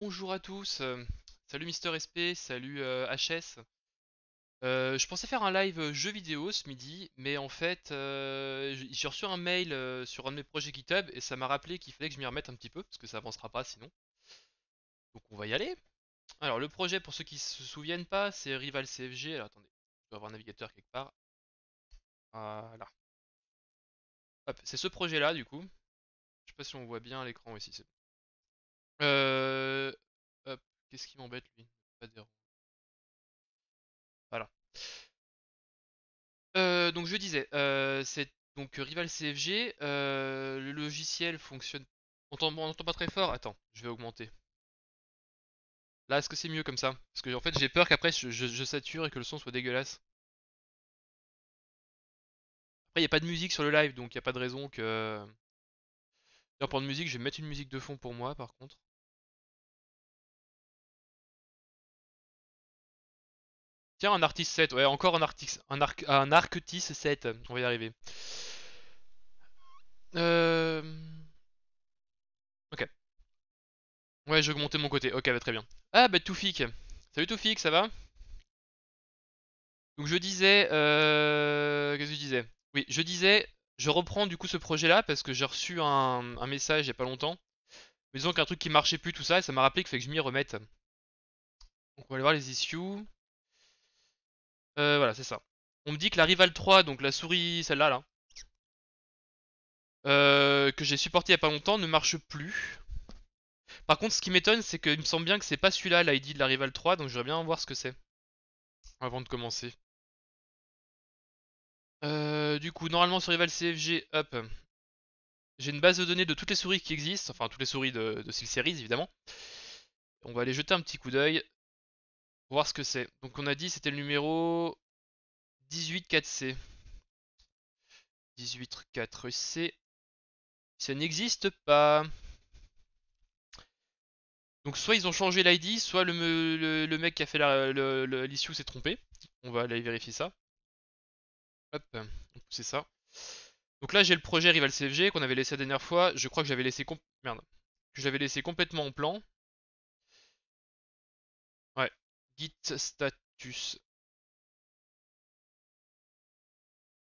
Bonjour à tous, euh, salut Mister SP, salut HS. Euh, euh, je pensais faire un live jeu vidéo ce midi, mais en fait j'ai reçu un mail sur un de mes projets GitHub et ça m'a rappelé qu'il fallait que je m'y remette un petit peu, parce que ça avancera pas sinon. Donc on va y aller. Alors le projet pour ceux qui se souviennent pas, c'est Rival CFG. Alors attendez, je dois avoir un navigateur quelque part. Voilà. Hop, c'est ce projet là du coup. Je sais pas si on voit bien à l'écran ici, c'est euh, qu'est-ce qui m'embête lui Pas Voilà. Euh, donc je disais, euh, c'est donc euh, Rival CFG, le logiciel fonctionne. On n'entend pas très fort. Attends, je vais augmenter. Là, est-ce que c'est mieux comme ça Parce que en fait, j'ai peur qu'après je, sature et que le son soit dégueulasse. Après, il n'y a pas de musique sur le live, donc il n'y a pas de raison que. pour de musique, je vais mettre une musique de fond pour moi, par contre. Tiens, un artiste 7. Ouais, encore un, artiste, un, arc, un 7. On va y arriver. Euh... Ok. Ouais, j'ai augmenté mon côté. Ok, bah, très bien. Ah, bah Toufik. Salut Toufik, ça va Donc je disais... Euh... Qu'est-ce que je disais Oui, je disais... Je reprends du coup ce projet-là parce que j'ai reçu un, message il y a pas longtemps. Mais disons qu'un truc qui marchait plus, tout ça, et ça m'a rappelé qu'il fallait que je m'y remette. Donc on va aller voir les issues. Euh, voilà, c'est ça. On me dit que la Rival 3, donc la souris, celle-là, là, euh, que j'ai supportée il n'y a pas longtemps, ne marche plus. Par contre, ce qui m'étonne, c'est qu'il me semble bien que c'est pas celui-là, l'ID de la Rival 3, donc j'aimerais bien voir ce que c'est. Avant de commencer. Euh, du coup, normalement sur Rival CFG, hop, j'ai une base de données de toutes les souris qui existent, enfin toutes les souris de, de évidemment. On va aller jeter un petit coup d'œil voir ce que c'est. Donc on a dit c'était le numéro 184C. 184C. Ça n'existe pas. Donc soit ils ont changé l'ID, soit le, mec qui a fait l'issue s'est trompé. On va aller vérifier ça. Hop, c'est ça. Donc là j'ai le projet Rival CFG qu'on avait laissé la dernière fois. Je crois que j'avais laissé, laissé complètement en plan. Git status.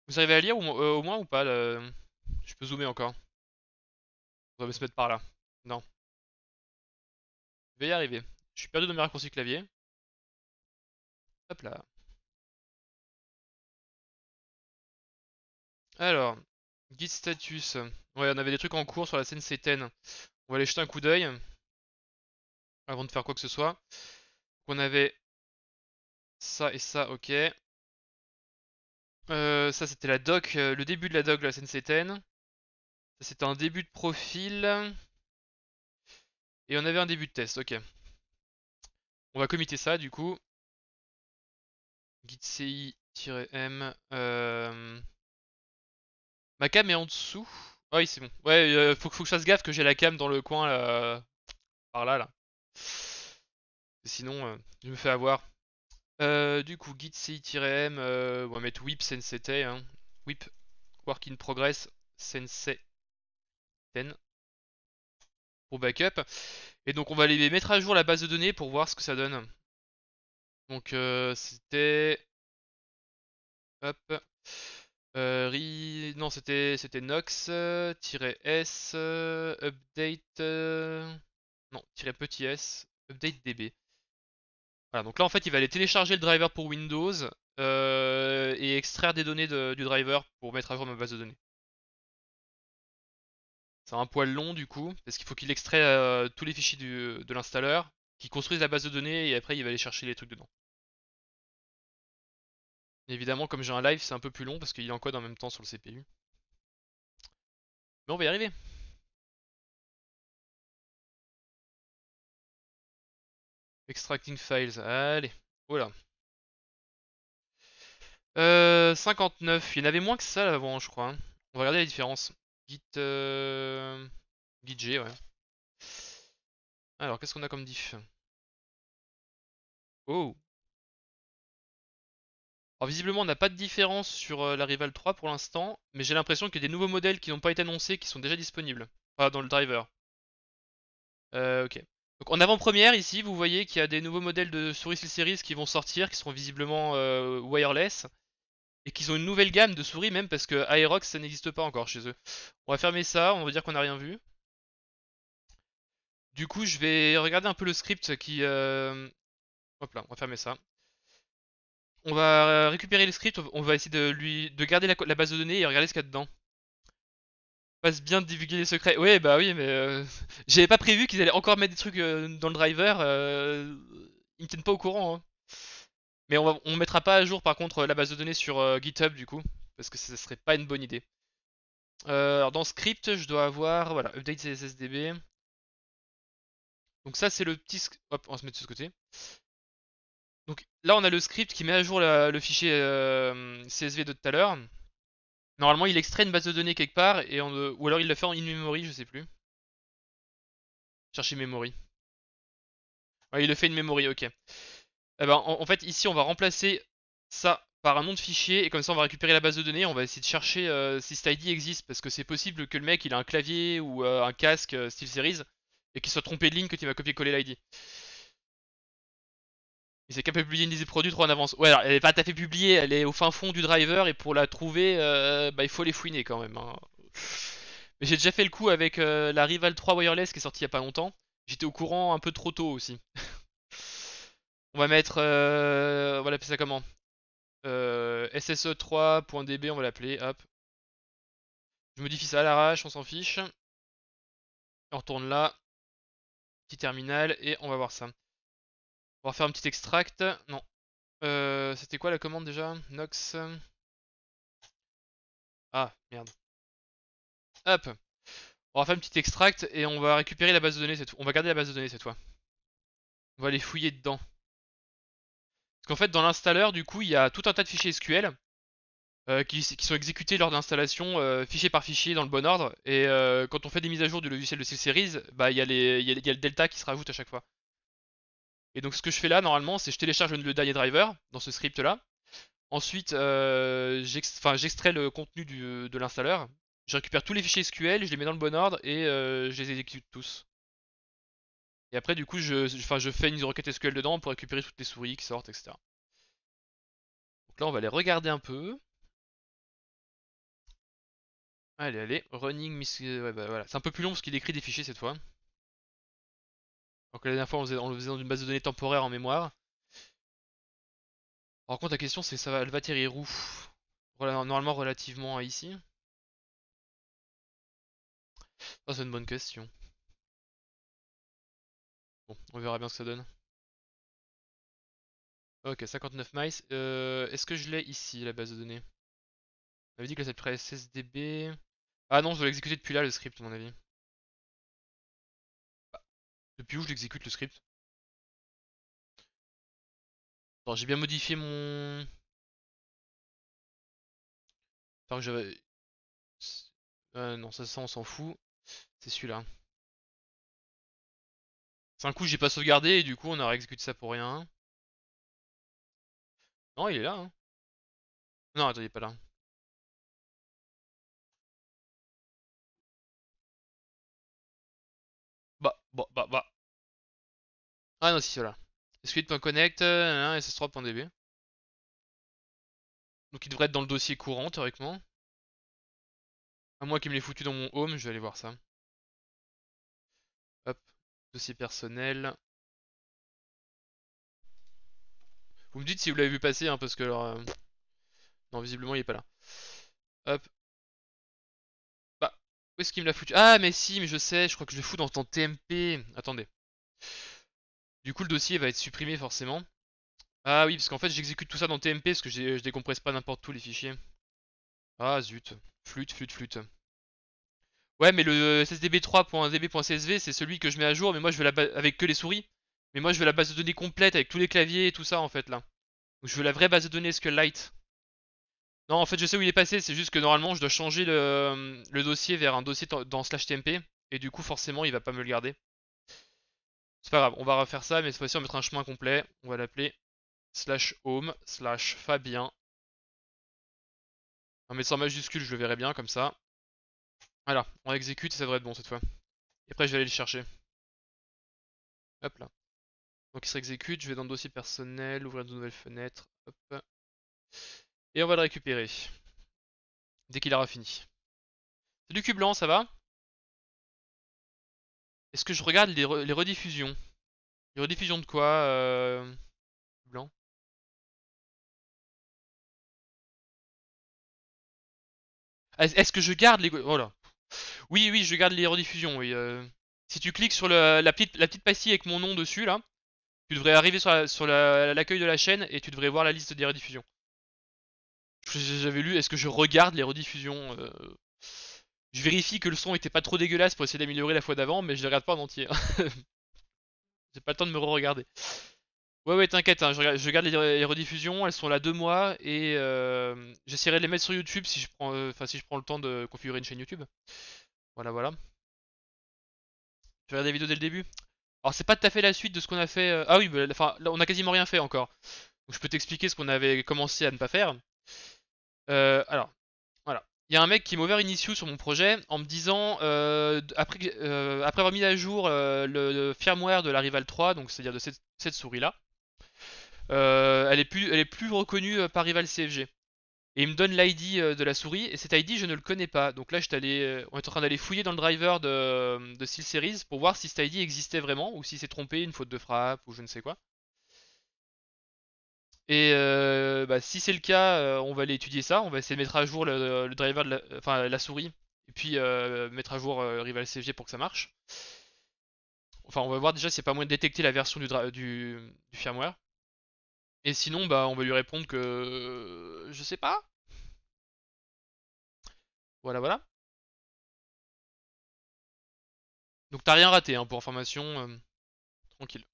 Vous arrivez à lire euh, au moins ou pas Je peux zoomer encore. On va se mettre par là. Non. Je vais y arriver. Je suis perdu dans mes raccourcis clavier. Hop là. Alors, git status. Ouais, on avait des trucs en cours sur la scène CTN. On va aller jeter un coup d'œil. Avant de faire quoi que ce soit on avait ça et ça, ok. Euh, ça, c'était la doc, euh, le début de la doc la sensei Ça, c'était un début de profil. Et on avait un début de test, ok. On va committer ça, du coup. Git CI-M. Euh, ma cam est en dessous. Ah oui, c'est bon. Ouais, faut, faut, que je fasse gaffe que j'ai la cam dans le coin, là. Par là, là. Sinon, euh, je me fais avoir. Euh, du coup, git CI-M, euh, on va mettre whip sense Hein. Whip, work in progress, sensei. Ten pour backup. Et donc on va aller mettre à jour la base de données pour voir ce que ça donne. Donc c'était... Hop. Euh, Non, c'était c'était nox-s update... Non, tiret petit s, update db donc là en fait il va aller télécharger le driver pour Windows euh, et extraire des données du driver pour mettre à jour ma base de données. C'est un poil long du coup, parce qu'il faut qu'il extrait euh, tous les fichiers de l'installeur, qu'il construise la base de données et après il va aller chercher les trucs dedans. évidemment comme j'ai un live c'est un peu plus long parce qu'il encode en même temps sur le CPU. Mais on va y arriver Extracting files, allez, voilà. 59, euh, il y en avait moins que ça avant, je crois. Hein. On va regarder la différence. Git, euh... Git G, ouais. Alors, qu'est-ce qu'on a comme diff Oh alors visiblement on n'a pas de différence sur euh, la Rival 3 pour l'instant, mais j'ai l'impression qu'il y a des nouveaux modèles qui n'ont pas été annoncés qui sont déjà disponibles. Enfin dans le driver. Euh, ok. Donc en avant-première ici, vous voyez qu'il y a des nouveaux modèles de souris Series qui vont sortir, qui seront visiblement euh, wireless, et qu'ils ont une nouvelle gamme de souris même parce que Aerox ça n'existe pas encore chez eux. On va fermer ça, on va dire qu'on n'a rien vu. Du coup, je vais regarder un peu le script qui... Euh, hop là, on va fermer ça. On va euh, récupérer le script, on va essayer de, lui, de garder la, la base de données et regarder ce qu'il y a dedans passe bien de divulguer les secrets. Oui, bah oui, mais euh, j'avais pas prévu qu'ils allaient encore mettre des trucs euh, dans le driver. Euh, ils me tiennent pas au courant. Hein. Mais on, ne mettra pas à jour par contre la base de données sur GitHub du coup, parce que ce serait pas une bonne idée. alors dans script, je dois avoir voilà update CSSDB. Donc ça c'est le petit hop on se met de ce côté. Donc là on a le script qui met à jour le fichier CSV de tout à l'heure. Normalement, il extrait une base de données quelque part, et on, euh, ou alors il le fait en in-memory, je sais plus. Chercher memory. Ouais, il le fait in memory, ok. Eh ben, en, fait, ici, on va remplacer ça par un nom de fichier, et comme ça, on va récupérer la base de données, on va essayer de chercher euh, si cet ID existe, parce que c'est possible que le mec, il a un clavier ou euh, un casque SteelSeries, et qu'il soit trompé de ligne quand il va copier-coller l'ID. Il s'est de publier une liste des produits trop en avance. Ouais, alors elle est pas tout à fait publiée, elle est au fin fond du driver et pour la trouver, euh, bah, il faut les fouiner quand même. Hein. Mais j'ai déjà fait le coup avec euh, la Rival 3 Wireless qui est sortie il y a pas longtemps. J'étais au courant un peu trop tôt aussi. on va mettre. Euh, on va l'appeler ça comment euh, SSE3.db, on va l'appeler. Hop. Je modifie ça à l'arrache, on s'en fiche. On retourne là. Petit terminal et on va voir ça. On va faire un petit extract. Non. Euh, c'était quoi la commande déjà Nox. Ah, merde. Hop. On va faire un petit extract et on va récupérer la base de données cette fois. On va garder la base de données cette fois. On va aller fouiller dedans. Parce qu'en fait, dans l'installeur, du coup, il y a tout un tas de fichiers SQL euh, qui, sont exécutés lors d'installation, l'installation euh, fichier par fichier, dans le bon ordre. Et quand on fait des mises à jour du logiciel de ces series bah, il y, a le delta qui se rajoute à chaque fois. Et donc ce que je fais là normalement c'est je télécharge le dernier driver dans ce script là. Ensuite euh, j'extrais le contenu de l'installeur. Je récupère tous les fichiers SQL, je les mets dans le bon ordre et euh, je les exécute tous. Et après du coup je, fais une requête SQL dedans pour récupérer toutes les souris qui sortent, etc. Donc là on va les regarder un peu. Allez, allez, running, ouais, bah, voilà. c'est un peu plus long parce qu'il écrit des fichiers cette fois. Donc la dernière fois, on, le faisait dans une base de données temporaire en mémoire. Par contre, la question, c'est ça va, elle va atterrir où Normalement, relativement à ici. Ça, ah, c'est une bonne question. Bon, on verra bien ce que ça donne. Ok, 59 miles. Euh, est-ce que je l'ai ici, la base de données On avait dit que ça devait SSDB. Ah non, je dois l'exécuter depuis là, le script, à mon avis. Depuis où je l'exécute le script Alors j'ai bien modifié mon... j'avais... Euh, non, ça, ça on s'en fout. C'est celui-là. C'est un coup j'ai pas sauvegardé et du coup on a réexécuté ça pour rien. Non, il est là. Hein. attends il est pas là. Bah, bah, bah, bah. Ah non, si, voilà. ça 8connect ss3.db. Donc il devrait être dans le dossier courant, théoriquement. À moi qui me l'ai foutu dans mon home, je vais aller voir ça. Hop, dossier personnel. Vous me dites si vous l'avez vu passer, hein, parce que alors... Euh, non, visiblement, il est pas là. Hop. Bah, où est-ce qu'il me l'a foutu Ah, mais si, mais je sais, je crois que je l'ai fous dans ton TMP. Attendez. Du coup, le dossier va être supprimé forcément. Ah oui, parce qu'en fait, j'exécute tout ça dans TMP parce que je décompresse pas n'importe où les fichiers. Ah zut. Flûte, flûte, flûte. Ouais, mais le ssdb3.db.csv, c'est celui que je mets à jour, mais moi je veux la avec que les souris. Mais moi je veux la base de données complète avec tous les claviers et tout ça en fait là. Donc je veux la vraie base de données Light. Non, en fait, je sais où il est passé, c'est juste que normalement je dois changer le, le dossier vers un dossier dans slash tmp, et du coup, forcément, il va pas me le garder. C'est pas grave, on va refaire ça, mais cette fois-ci on va mettre un chemin complet. On va l'appeler slash home slash Fabien. On va mettre majuscule, je le verrai bien comme ça. Voilà, on exécute et ça devrait être bon cette fois. Et après je vais aller le chercher. Hop là. Donc il se réexécute, je vais dans le dossier personnel, ouvrir de nouvelles fenêtres Et on va le récupérer. Dès qu'il aura fini. C'est du cube blanc, ça va est-ce que je regarde les, rediffusions Les rediffusions de quoi euh, Blanc. Est-ce que je garde les... Voilà. Oui, oui, je garde les rediffusions. Oui, euh. Si tu cliques sur la, petite, la petite pastille avec mon nom dessus, là, tu devrais arriver sur l'accueil la, de la chaîne et tu devrais voir la liste des rediffusions. J'avais lu, est-ce que je regarde les rediffusions euh, je vérifie que le son était pas trop dégueulasse pour essayer d'améliorer la fois d'avant, mais je le regarde pas en entier. Hein. J'ai pas le temps de me re-regarder. Ouais, ouais, t'inquiète, hein, je, regarde, les, rediffusions, elles sont là deux mois, et euh, j'essaierai de les mettre sur YouTube si je, prends, euh, enfin si je prends le temps de configurer une chaîne YouTube. Voilà, voilà. Tu regardes des vidéos dès le début Alors, c'est pas tout à fait la suite de ce qu'on a fait. Euh, ah oui, on a quasiment rien fait encore. Donc, je peux t'expliquer ce qu'on avait commencé à ne pas faire. alors, il y a un mec qui m'a ouvert une issue sur mon projet en me disant, euh, euh, après, avoir mis à jour euh, le, firmware de la Rival 3, donc c'est-à-dire de cette, souris-là, elle, est plus, reconnue par Rival CFG. Et il me donne l'ID de la souris, et cet ID je ne le connais pas. Donc là, on est en train d'aller fouiller dans le driver de, de pour voir si cet ID existait vraiment, ou si c'est trompé, une faute de frappe, ou je ne sais quoi. Et euh, bah, si c'est le cas, euh, on va aller étudier ça. On va essayer de mettre à jour le, euh, driver, la, enfin la souris, et puis mettre à jour Rival pour que ça marche. Enfin, on va voir déjà si c'est pas moyen de détecter la version du, du, du, firmware. Et sinon, bah, on va lui répondre que je sais pas. Voilà, voilà. Donc t'as rien raté hein, pour information. tranquille.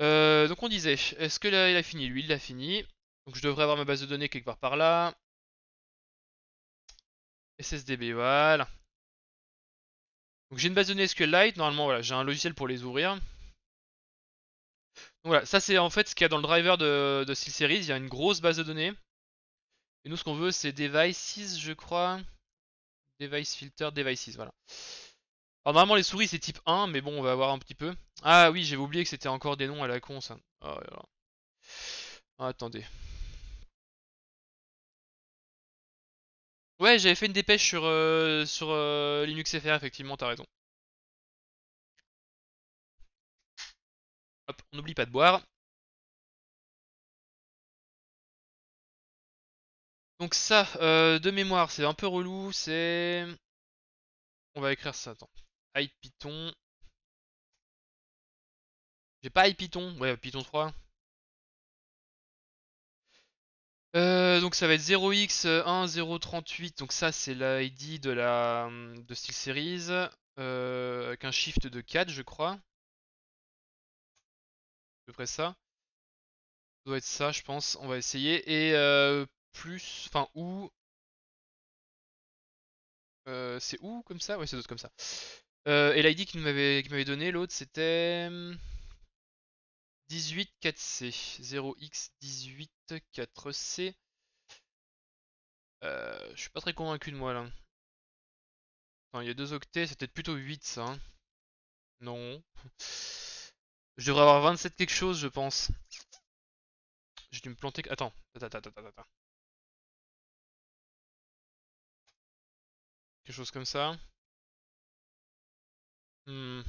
Euh, donc on disait, est-ce que il a fini Lui il l'a fini. Donc je devrais avoir ma base de données quelque part par là. SSDB, voilà. Donc j'ai une base de données SQLite, normalement voilà, j'ai un logiciel pour les ouvrir. Donc voilà, ça c'est en fait ce qu'il y a dans le driver de, de SteelSeries, il y a une grosse base de données. Et nous ce qu'on veut c'est devices, je crois. Device filter, devices, voilà. Alors normalement les souris c'est type 1, mais bon on va avoir un petit peu. Ah oui, j'avais oublié que c'était encore des noms à la con ça. Ah, oh ah, attendez. Ouais, j'avais fait une dépêche sur, euh, sur euh, Linux FR, effectivement, t'as raison. Hop, on n'oublie pas de boire. Donc ça, euh, de mémoire, c'est un peu relou, c'est... On va écrire ça, attends. Python J'ai pas Python ouais, Python 3. Euh, donc ça va être 0x1038, donc ça c'est l'ID de la de SteelSeries, euh, avec un shift de 4 je crois. À peu près ça. Ça doit être ça je pense, on va essayer. Et euh, plus, enfin ou... Euh, c'est où comme ça Ouais c'est d'autres comme ça. Euh, et l'ID qu'il m'avait donné, l'autre, c'était 184 hmm, c 0 x 184 c euh, je suis pas très convaincu de moi là. il y a deux octets, c'était plutôt 8 ça. Hein. Non. Je devrais avoir 27 quelque chose, je pense. J'ai dû me planter. Attends, attends, attends, attends, attends. Quelque chose comme ça. Hmm.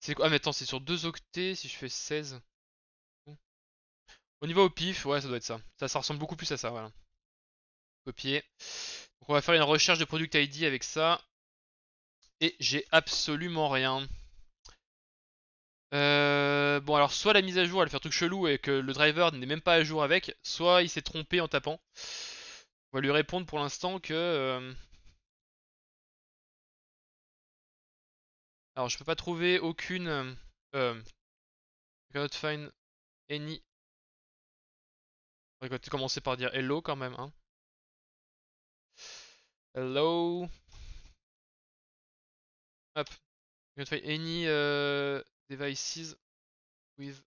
C'est quoi Ah mais attends, c'est sur 2 octets si je fais 16. Au niveau au pif, ouais ça doit être ça. Ça, ça ressemble beaucoup plus à ça, voilà. Copier. Donc on va faire une recherche de product ID avec ça. Et j'ai absolument rien. Euh, bon alors soit la mise à jour elle fait un truc chelou et que le driver n'est même pas à jour avec, soit il s'est trompé en tapant. On va lui répondre pour l'instant que... Euh, Alors, je peux pas trouver aucune. Euh, euh I cannot find any. On va commencer par dire hello quand même. Hein. Hello. Hop. cannot find any euh, devices with.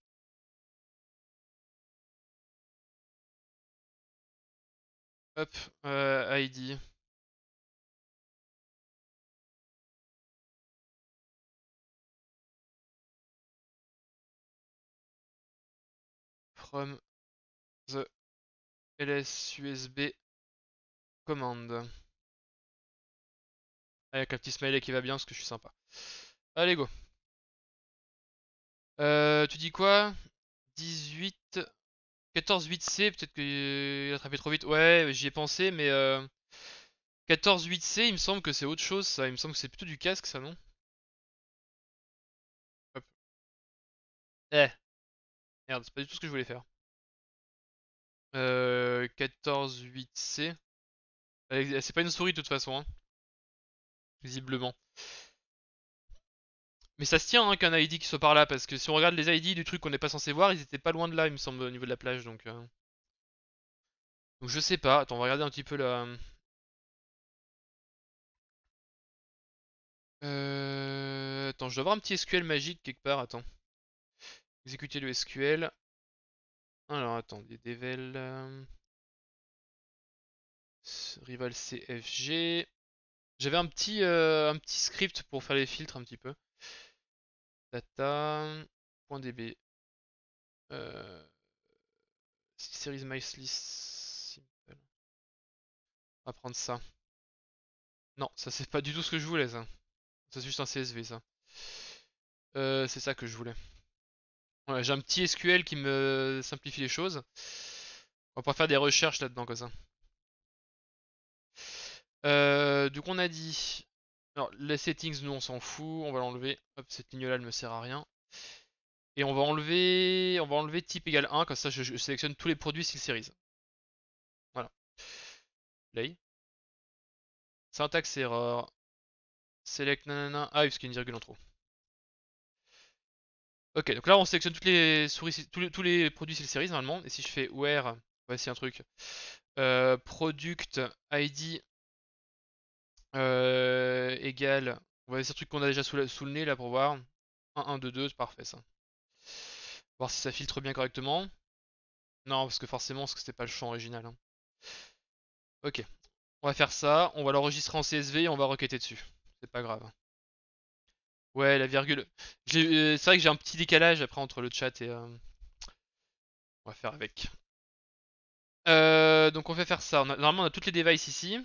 Hop. Euh, ID. The LS lsusb command. Avec un petit smiley qui va bien parce que je suis sympa. Allez, go. Euh, tu dis quoi 18... 14 8C, peut-être qu'il euh, a attrapé trop vite. Ouais, j'y ai pensé, mais... Euh... 14 c il me semble que c'est autre chose, ça. Il me semble que c'est plutôt du casque, ça, non Hop. Eh, Merde, c'est pas du tout ce que je voulais faire. Euh, 14.8C. C'est pas une souris de toute façon, hein. visiblement. Mais ça se tient hein, qu'un ID qui soit par là, parce que si on regarde les ID du truc qu'on n'est pas censé voir, ils étaient pas loin de là, il me semble, au niveau de la plage, donc... Euh. Donc je sais pas, attends, on va regarder un petit peu la... Euh... Attends, je dois avoir un petit SQL magique quelque part, attends. Exécuter le SQL. Alors attendez, devel euh, rival CFG. J'avais euh, un petit script pour faire les filtres un petit peu. Data.db. Euh, series MySlist. On va prendre ça. Non, ça c'est pas du tout ce que je voulais ça. c'est juste un CSV ça. Euh, c'est ça que je voulais j'ai un petit SQL qui me simplifie les choses. On va pas faire des recherches là-dedans comme ça. Euh, donc on a dit... Alors les settings, nous on s'en fout, on va l'enlever. Hop, cette ligne-là, elle me sert à rien. Et on va enlever, on va enlever type égal 1, comme ça je, sélectionne tous les produits s'ils Series. Voilà. Play. Syntaxe erreur. Select nanana. Ah, parce qu'il y a une virgule en trop. Ok, donc là on sélectionne toutes les souris, tous les, tous les produits normalement. Et si je fais where, voici un truc. Euh, product ID euh, égale. On va essayer un truc qu'on a déjà sous, le nez là pour voir. 1, 1, 2, 2, c'est parfait ça. Voir si ça filtre bien correctement. Non, parce que forcément, c'était pas le champ original. Hein. Ok. On va faire ça, on va l'enregistrer en CSV et on va requêter dessus. C'est pas grave. Ouais, la virgule. Euh, c'est vrai que j'ai un petit décalage après entre le chat et. Euh, on va faire avec. Euh, donc on fait faire ça. Normalement, on a toutes les devices ici.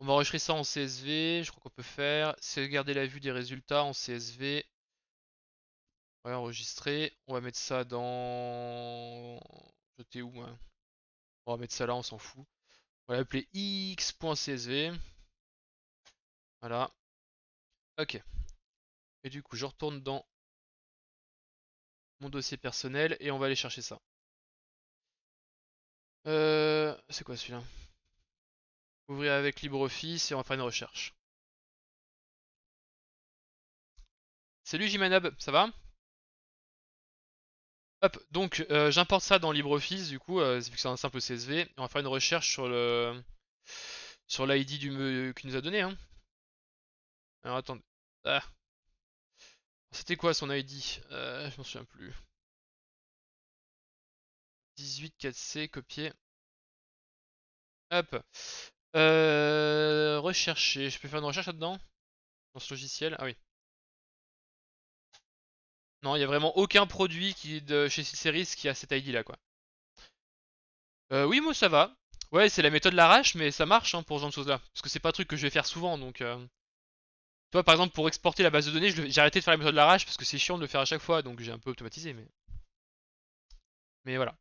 On va enregistrer ça en CSV. Je crois qu'on peut faire. C'est garder la vue des résultats en CSV. On va enregistrer. On va mettre ça dans. Je t'ai où hein. On va mettre ça là, on s'en fout. On va l'appeler x.csv. Voilà. Ok. Et du coup, je retourne dans mon dossier personnel et on va aller chercher ça. Euh, c'est quoi celui-là Ouvrir avec LibreOffice et on va faire une recherche. Salut Jimanab, ça va Hop, donc euh, j'importe ça dans LibreOffice du coup, vu euh, que c'est un simple CSV, on va faire une recherche sur le sur l'ID qu'il nous a donné. Hein. Alors attendez. Ah. C'était quoi son ID euh, Je m'en souviens plus. 184 c copier. Hop. Euh, rechercher. Je peux faire une recherche là-dedans Dans ce logiciel Ah oui. Non, il n'y a vraiment aucun produit qui de chez Series qui a cet ID là quoi. Euh, oui, moi ça va. Ouais, c'est la méthode l'arrache, mais ça marche hein, pour ce genre de choses là. Parce que c'est pas un truc que je vais faire souvent donc. Euh, toi, par exemple, pour exporter la base de données, j'ai arrêté de faire la méthode de l'arrache parce que c'est chiant de le faire à chaque fois, donc j'ai un peu automatisé. Mais, mais voilà.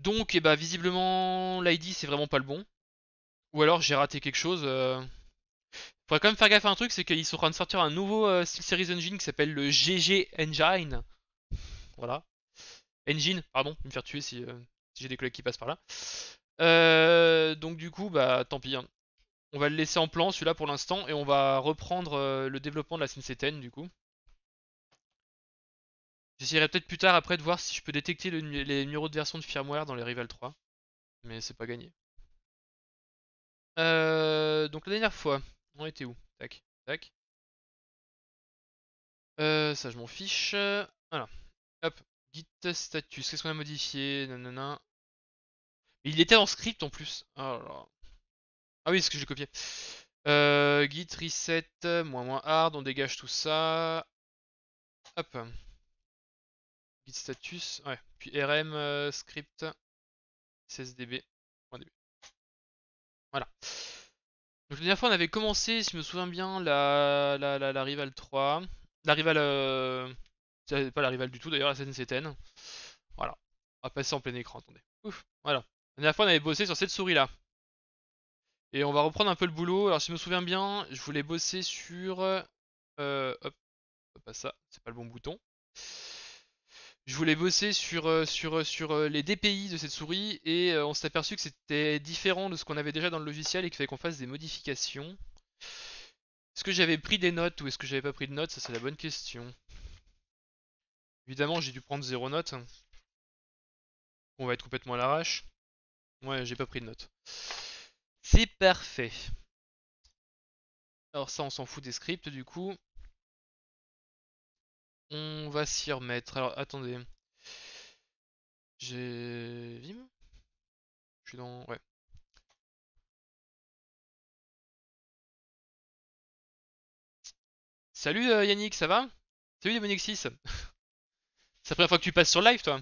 Donc, et eh bah, ben, visiblement, l'ID, c'est vraiment pas le bon. Ou alors, j'ai raté quelque chose. Euh. Faudrait quand même faire gaffe à un truc, c'est qu'ils sont en train de sortir un nouveau euh, style series Engine qui s'appelle le GG Engine. Voilà. Engine, pardon, me faire tuer euh, si, j'ai des collègues qui passent par là. donc du coup, bah tant pis. Hein. On va le laisser en plan celui-là pour l'instant et on va reprendre euh, le développement de la 7 du coup. J'essaierai peut-être plus tard après de voir si je peux détecter les numéros de version de firmware dans les Rival 3. Mais c'est pas gagné. Euh, donc la dernière fois, on était où Tac, tac. Euh, ça je m'en fiche. Voilà. Hop. Git status. Qu'est-ce qu'on a modifié Nanana. Mais il était en script en plus. Oh là. Ah oui, ce que j'ai copié. Euh, git reset, moins moins hard, on dégage tout ça. Hop. Git status, ouais. Puis rm euh, script 16 Voilà. Donc la dernière fois on avait commencé, si je me souviens bien, la, la, la, la 3. La rival Euh... pas la rival du tout d'ailleurs, la scène Voilà. On va passer en plein écran, attendez. Ouf, voilà. La dernière fois on avait bossé sur cette souris là. Et on va reprendre un peu le boulot. Alors si je me souviens bien, je voulais bosser sur... Euh, hop, pas ça, c'est pas le bon bouton. Je voulais bosser sur, euh, sur, euh, sur les DPI de cette souris et on s'est aperçu que c'était différent de ce qu'on avait déjà dans le logiciel et qu'il fallait qu'on fasse des modifications. Est-ce que j'avais pris des notes ou est-ce que j'avais pas pris de notes Ça c'est la bonne question. Évidemment j'ai dû prendre zéro note. On va être complètement à l'arrache. Ouais j'ai pas pris de notes. C'est parfait. Alors ça, on s'en fout des scripts du coup. On va s'y remettre. Alors attendez. J'ai... Vim Je suis dans... Ouais. Salut euh, Yannick, ça va Salut Demonix6 C'est la première fois que tu passes sur live toi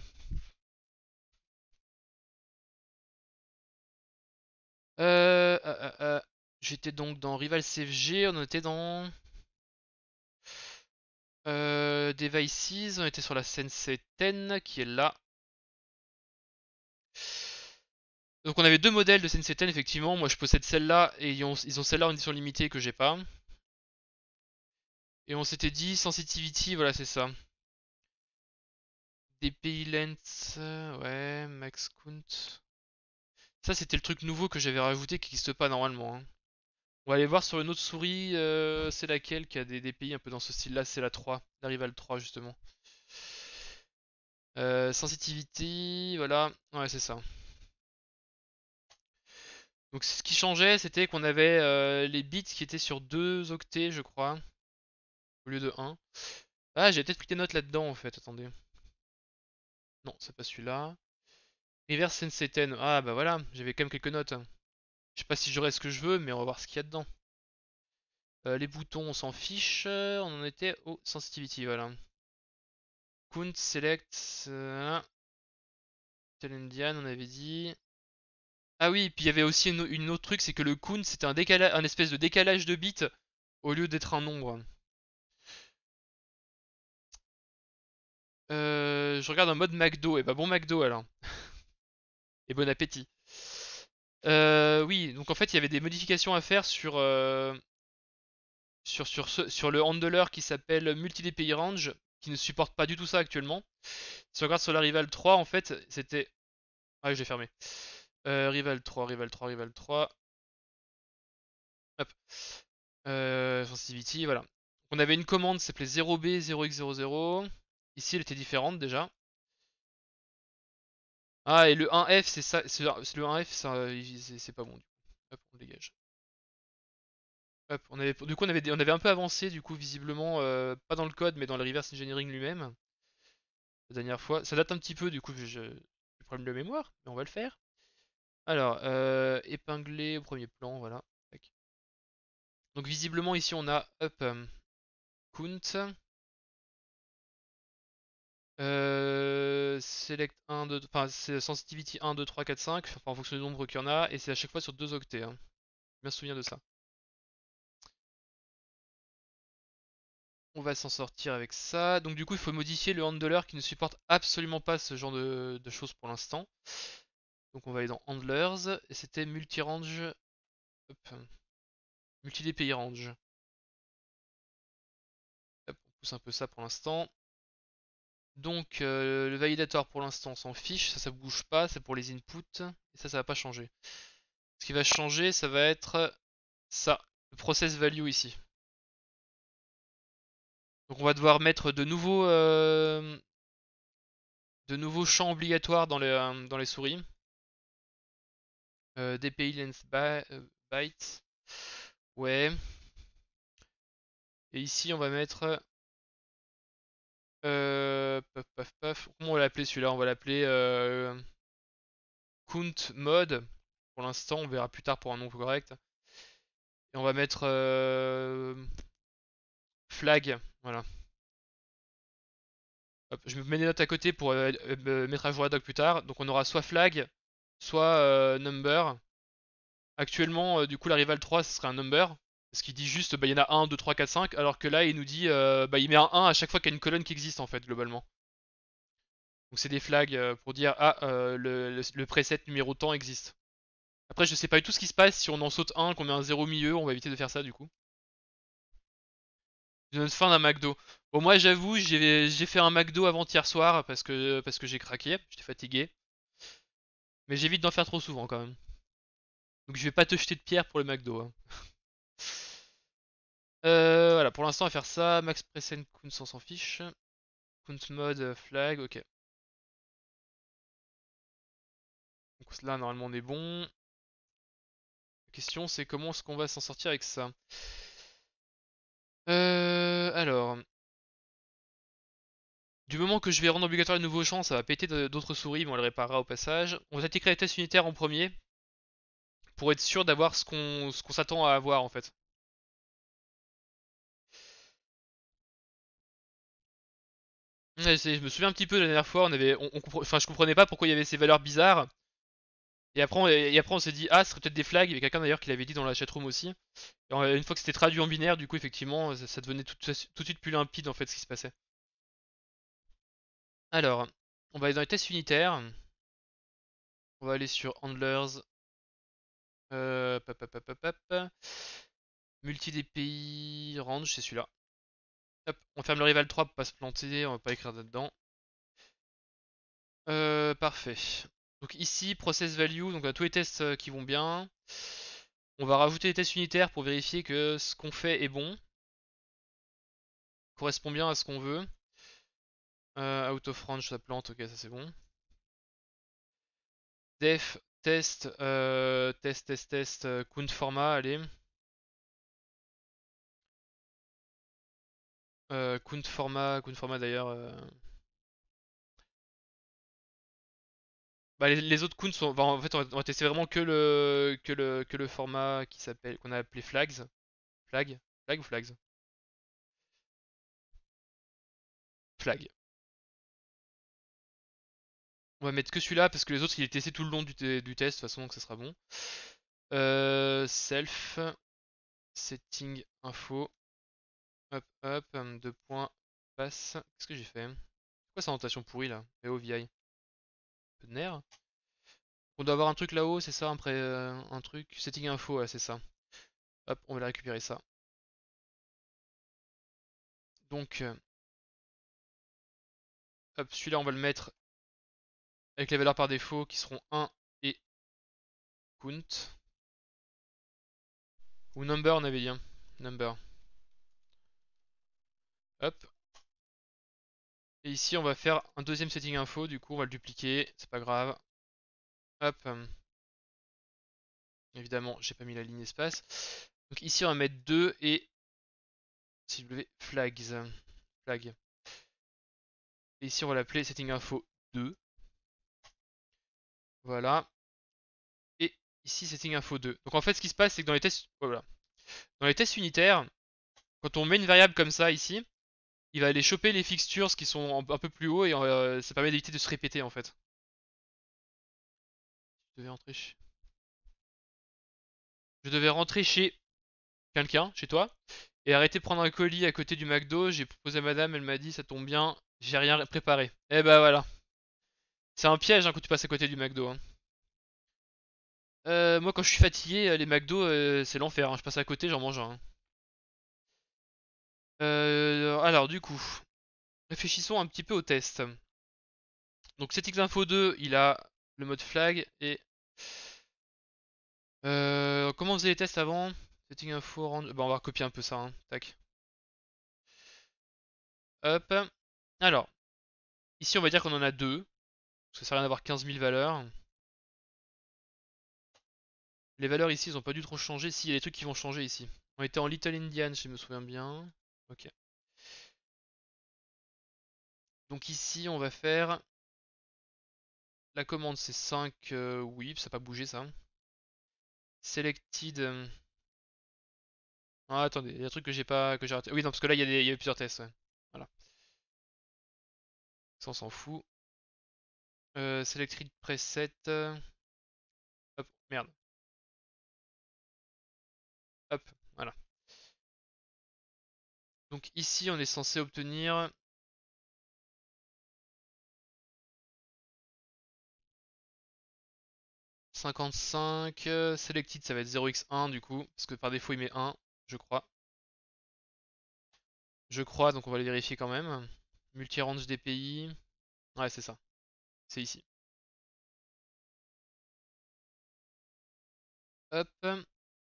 Euh, euh, euh, j'étais donc dans Rival CFG, on était dans. Devices, on était sur la Sensei 10 qui est là. Donc on avait deux modèles de Sensei 10 effectivement, moi je possède celle-là et ils ont, celle-là en édition limitée que j'ai pas. Et on s'était dit sensitivity, voilà c'est ça. DPI length, ouais, max count. Ça, c'était le truc nouveau que j'avais rajouté qui n'existe pas normalement. Hein. On va aller voir sur une autre souris, euh, c'est laquelle qui a des, des, un peu dans ce style-là, c'est la 3, la Rival 3 justement. Euh, sensitivité, voilà, ouais c'est ça. Donc ce qui changeait, c'était qu'on avait euh, les bits qui étaient sur 2 octets, je crois, au lieu de 1. Ah, j'ai peut-être pris des notes là-dedans en fait, attendez. Non, c'est pas celui-là. River Seten, Ah bah voilà, j'avais quand même quelques notes. Je sais pas si j'aurai ce que je veux, mais on va voir ce qu'il y a dedans. Euh, les boutons, on s'en fiche. On en était au sensitivity, voilà. Count, select. Euh, on avait dit. Ah oui, puis il y avait aussi une, autre truc, c'est que le count, c'était un, espèce de décalage de bits au lieu d'être un nombre. Euh, je regarde en mode McDo. Et eh bah ben, bon McDo alors. et bon appétit. Euh, oui, donc en fait, il y avait des modifications à faire sur, euh, sur, sur, le handler qui s'appelle Multi-DPI Range, qui ne supporte pas du tout ça actuellement. Si on regarde sur la Rival 3, en fait, c'était. Ah, je fermé. Euh, Rival 3, Rival 3, Rival 3. Hop. sensitivity, voilà. On avait une commande qui s'appelait 0B0x00. Ici, elle était différente déjà. Ah, et le 1F, c'est ça. Le 1F, c'est pas bon. Du coup. Hop, on dégage. Hop, on avait, du coup, on avait, on avait un peu avancé, du coup, visiblement, euh, pas dans le code, mais dans le reverse engineering lui-même. La dernière fois. Ça date un petit peu, du coup, j'ai problème de mémoire, mais on va le faire. Alors, euh, épingler au premier plan, voilà. Donc visiblement ici on a up euh, count euh, select 1, 2, enfin sensitivity 1, 2, 3, 4, 5, enfin, en fonction du nombre qu'il y en a, et c'est à chaque fois sur 2 octets. Hein. Je me souviens de ça. On va s'en sortir avec ça. Donc du coup il faut modifier le handler qui ne supporte absolument pas ce genre de, choses pour l'instant. Donc on va aller dans handlers, et c'était multi-range, multi-DPI range. on pousse un peu ça pour l'instant. Donc euh, le validator pour l'instant s'en fiche, ça ça bouge pas, c'est pour les inputs, et ça ça va pas changer. Ce qui va changer, ça va être ça, le process value ici. Donc on va devoir mettre de nouveaux, euh, de nouveaux champs obligatoires dans les, euh, dans les souris. DPI length by, bytes. Ouais. Et ici on va mettre euh, Comment on va l'appeler celui-là On va l'appeler euh, Count Mode. Pour l'instant, on verra plus tard pour un nom correct. Et on va mettre euh, Flag. Voilà. je me mets des notes à côté pour euh, euh, mettre à jour la doc plus tard. Donc on aura soit Flag, soit Number. Actuellement, du coup, la Rival 3, ce serait un Number. Ce qui dit juste, bah, il y en a 1, 2, 3, 4, 5, alors que là, il nous dit, euh, bah, il met un 1 à chaque fois qu'il y a une colonne qui existe, en fait, globalement. Donc c'est des flags euh, pour dire, ah, euh, le, preset numéro temps existe. Après, je sais pas du tout ce qui se passe si on en saute un, qu'on met un 0 au milieu, on va éviter de faire ça, du coup. Je fin d'un McDo. Bon, moi, j'avoue, j'ai fait un McDo avant-hier soir, parce que, parce que j'ai craqué, j'étais fatigué. Mais j'évite d'en faire trop souvent, quand même. Donc je vais pas te jeter de pierre pour le McDo. Hein. Euh, voilà, pour l'instant, on va faire ça. Max Pressen, Kuntz, on s'en fiche. Count mode, euh, flag, ok. Donc là, normalement, on est bon. La question, c'est comment est-ce qu'on va s'en sortir avec ça euh, Alors... Du moment que je vais rendre obligatoire le nouveau champ ça va péter d'autres souris, mais on le réparera au passage. On va attaquer la test unitaire en premier, pour être sûr d'avoir ce qu'on s'attend à avoir en fait. je me souviens un petit peu de la dernière fois, on avait, enfin, je comprenais pas pourquoi il y avait ces valeurs bizarres. Et après, on, et après on s'est dit, ah, ce serait peut-être des flags. Il y avait quelqu'un d'ailleurs qui l'avait dit dans la chatroom aussi. une fois que c'était traduit en binaire, du coup, effectivement, ça, devenait tout, tout, de suite plus limpide en fait ce qui se passait. Alors, on va aller dans les tests unitaires. On va aller sur handlers, euh, Multi DPI range, c'est celui-là. on ferme le rival 3 pour pas se planter, on va pas écrire là-dedans. Euh, parfait. Donc ici, process value, donc on a tous les tests euh, qui vont bien. On va rajouter les tests unitaires pour vérifier que ce qu'on fait est bon. Correspond bien à ce qu'on veut. Euh, out of range, ça plante, ok, ça c'est bon. Def, euh, test, test, test, test, euh, count format, allez. Euh, count format, count format d'ailleurs. Euh. Bah, les, autres counts sont. Bah, en fait, on va, tester vraiment que le, que le, que le format qui s'appelle, qu'on a appelé flags. Flag, flag ou flags. Flag. On va mettre que celui-là parce que les autres il est testé tout le long du, test de toute façon donc ça sera bon. Euh, self setting info hop hop hum, deux points passe. Qu'est-ce que j'ai fait Pourquoi ça rotation pourrie là Et eh oh, un Peu de On doit avoir un truc là-haut, c'est ça après euh, un truc setting info, c'est ça. Hop, on va récupérer ça. Donc euh, hop, celui-là on va le mettre avec les valeurs par défaut qui seront 1 et count. Ou number on avait dit, hein. number. Hop. Et ici on va faire un deuxième setting info, du coup on va le dupliquer, c'est pas grave. Hop. Évidemment, j'ai pas mis la ligne espace. Donc ici on va mettre 2 et w flags. Flag. Et ici on va l'appeler setting info 2. Voilà. Et ici, setting info 2. Donc en fait, ce qui se passe, c'est que dans les tests, voilà. dans les tests unitaires, quand on met une variable comme ça ici, il va aller choper les fixtures qui sont un peu plus haut et euh, ça permet d'éviter de se répéter en fait. Je devais rentrer chez, je devais rentrer chez quelqu'un, chez toi, et arrêter de prendre un colis à côté du McDo. J'ai proposé à madame, elle m'a dit ça tombe bien, j'ai rien préparé. Et eh bah ben, voilà. C'est un piège hein, quand tu passes à côté du McDo. Hein. Euh, moi, quand je suis fatigué, euh, les McDo, euh, c'est l'enfer. Hein. Je passe à côté, j'en mange un. alors, du coup, réfléchissons un petit peu au test. Donc, cet Info 2, il a le mode flag et. comment on faisait les tests avant Setting info, on va recopier un peu ça. Tac. Hop. Alors, ici, on va dire qu'on en a deux. Parce que ça rien d'avoir 15 000 valeurs. Les valeurs ici, elles n'ont pas dû trop changer. Si, il y a des trucs qui vont changer ici. On était en Little Indian, si je me souviens bien. Ok. Donc ici, on va faire... La commande, c'est 5 euh, oui, ça n'a pas bougé ça. Selected... Euh, ah, attendez, il y a un truc que j'ai pas que j'ai raté. Oui, non, parce que là, il y, y, a plusieurs tests. Voilà. Ça, on s'en fout. Euh, selected preset. Euh, hop, merde. Hop, voilà. Donc ici, on est censé obtenir 55 euh, selected ça va être 0x1 du coup, parce que par défaut il met 1, je crois. Je crois, donc on va le vérifier quand même. Multi Multirange DPI, ouais c'est ça. C'est ici. Hop.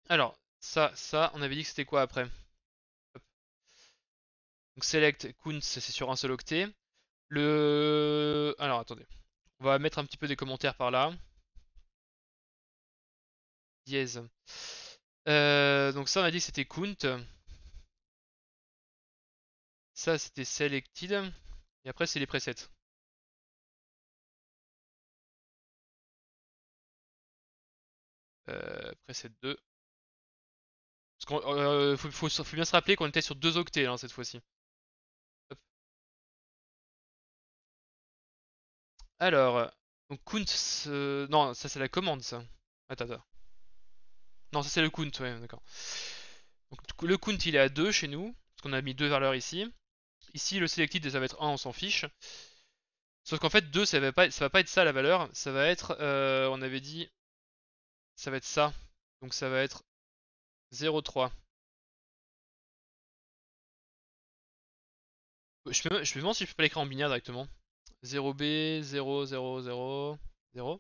Alors, ça, ça, on avait dit que c'était quoi après Donc select count, c'est sur un seul octet. Le... Alors, attendez. On va mettre un petit peu des commentaires par là. Dièse. Euh, donc ça, on a dit que c'était count. Ça, c'était selected. Et après, c'est les presets. Euh, après c'est 2. Parce qu'on, euh, faut, bien se rappeler qu'on était sur deux octets hein, cette fois-ci. Alors, donc count, euh, non, ça c'est la commande, ça. Attends, attends. Non, ça c'est le count, ouais, d'accord. Donc, le count il est à 2 chez nous, parce qu'on a mis 2 valeurs ici. Ici, le selected ça va être 1, on s'en fiche. Sauf qu'en fait, 2 ça va, pas, ça va pas être ça la valeur, ça va être, on avait dit ça va être ça. Donc ça va être 0,3. Euh, je me, demande si je peux pas l'écrire en binaire directement. 0B, 0, 0, 0, 0.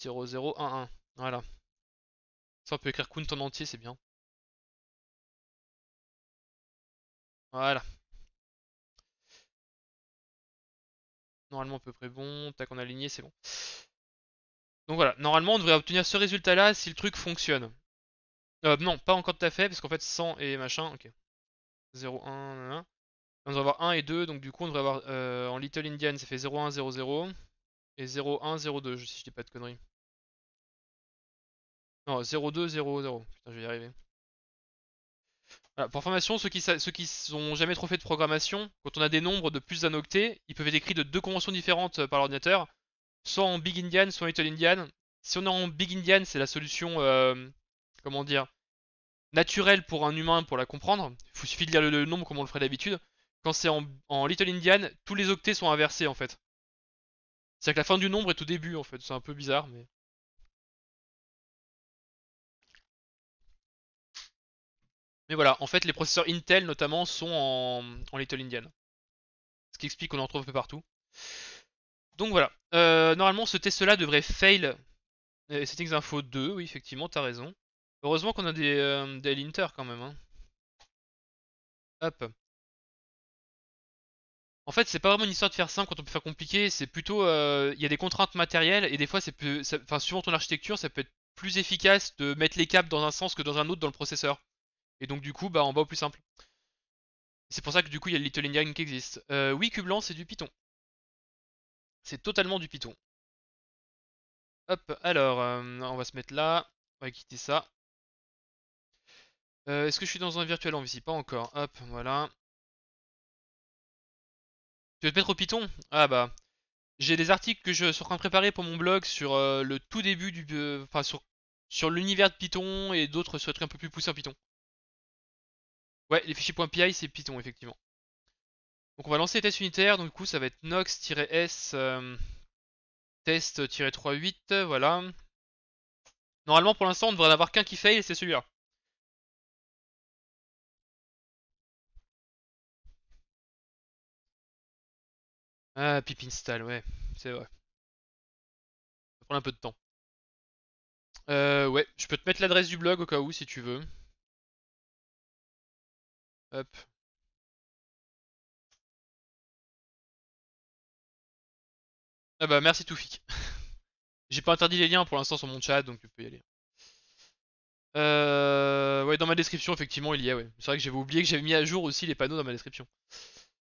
0, 0, 1, 1. Voilà. Ça, on peut écrire count en entier, c'est bien. Voilà. Normalement à peu près bon. Tac, on a aligné, c'est bon. Donc voilà, normalement on devrait obtenir ce résultat là si le truc fonctionne. Euh, non, pas encore tout à fait, parce qu'en fait 100 et machin, ok. 0, 1, On devrait avoir 1 et 2, donc du coup on devrait avoir euh, en Little Indian ça fait 0, 1, 0, 0 et 0, 1, 0, 2, si je dis pas de conneries. Non, 0, 2, 0, 0. Putain, je vais y arriver. pour information, ceux qui, ceux qui sont jamais trop fait de programmation, quand on a des nombres de plus d'un octet, ils peuvent être écrits de deux conventions différentes euh, par l'ordinateur soit en Big Indian, soit en Little Indian. Si on est en Big Indian, c'est la solution, euh, comment dire, naturelle pour un humain pour la comprendre. Il suffit de lire le, nombre comme on le ferait d'habitude. Quand c'est en, Little Indian, tous les octets sont inversés en fait. C'est-à-dire que la fin du nombre est au début en fait, c'est un peu bizarre mais... Mais voilà, en fait les processeurs Intel notamment sont en, en Little Indian. Ce qui explique qu'on en retrouve un peu partout. Donc voilà. Euh, normalement, ce test-là devrait fail. settings info 2, oui, effectivement, t'as raison. Heureusement qu'on a des, euh, linters quand même. Hein. Hop. En fait, c'est pas vraiment une histoire de faire simple quand on peut faire compliqué, c'est plutôt. Euh, il y a des contraintes matérielles et des fois, c'est enfin, suivant ton architecture, ça peut être plus efficace de mettre les câbles dans un sens que dans un autre dans le processeur. Et donc, du coup, bah, en bas au plus simple. C'est pour ça que du coup, il y a le Little Indian qui existe. oui, blanc c'est du Python. C'est totalement du Python. Hop, alors, euh, on va se mettre là. On va quitter ça. Euh, est-ce que je suis dans un virtuel en Pas encore. Hop, voilà. Tu veux te mettre au Python Ah bah. J'ai des articles que je suis en train de préparer pour mon blog sur euh, le tout début du... Enfin, sur, l'univers de Python et d'autres sur des trucs un peu plus poussés en Python. Ouais, les fichiers .py, c'est Python, effectivement. Donc on va lancer les tests unitaires, donc du coup ça va être nox-s euh, test-38, voilà. Normalement pour l'instant on devrait en avoir qu'un qui fail et c'est celui-là. Ah, pip install, ouais, c'est vrai. Ça prend un peu de temps. Euh, ouais, je peux te mettre l'adresse du blog au cas où si tu veux. Hop. Ah bah merci Toufik. J'ai pas interdit les liens pour l'instant sur mon chat, donc tu peux y aller. Euh... Ouais, dans ma description, effectivement, il y a, ouais. C'est vrai que j'avais oublié que j'avais mis à jour aussi les panneaux dans ma description.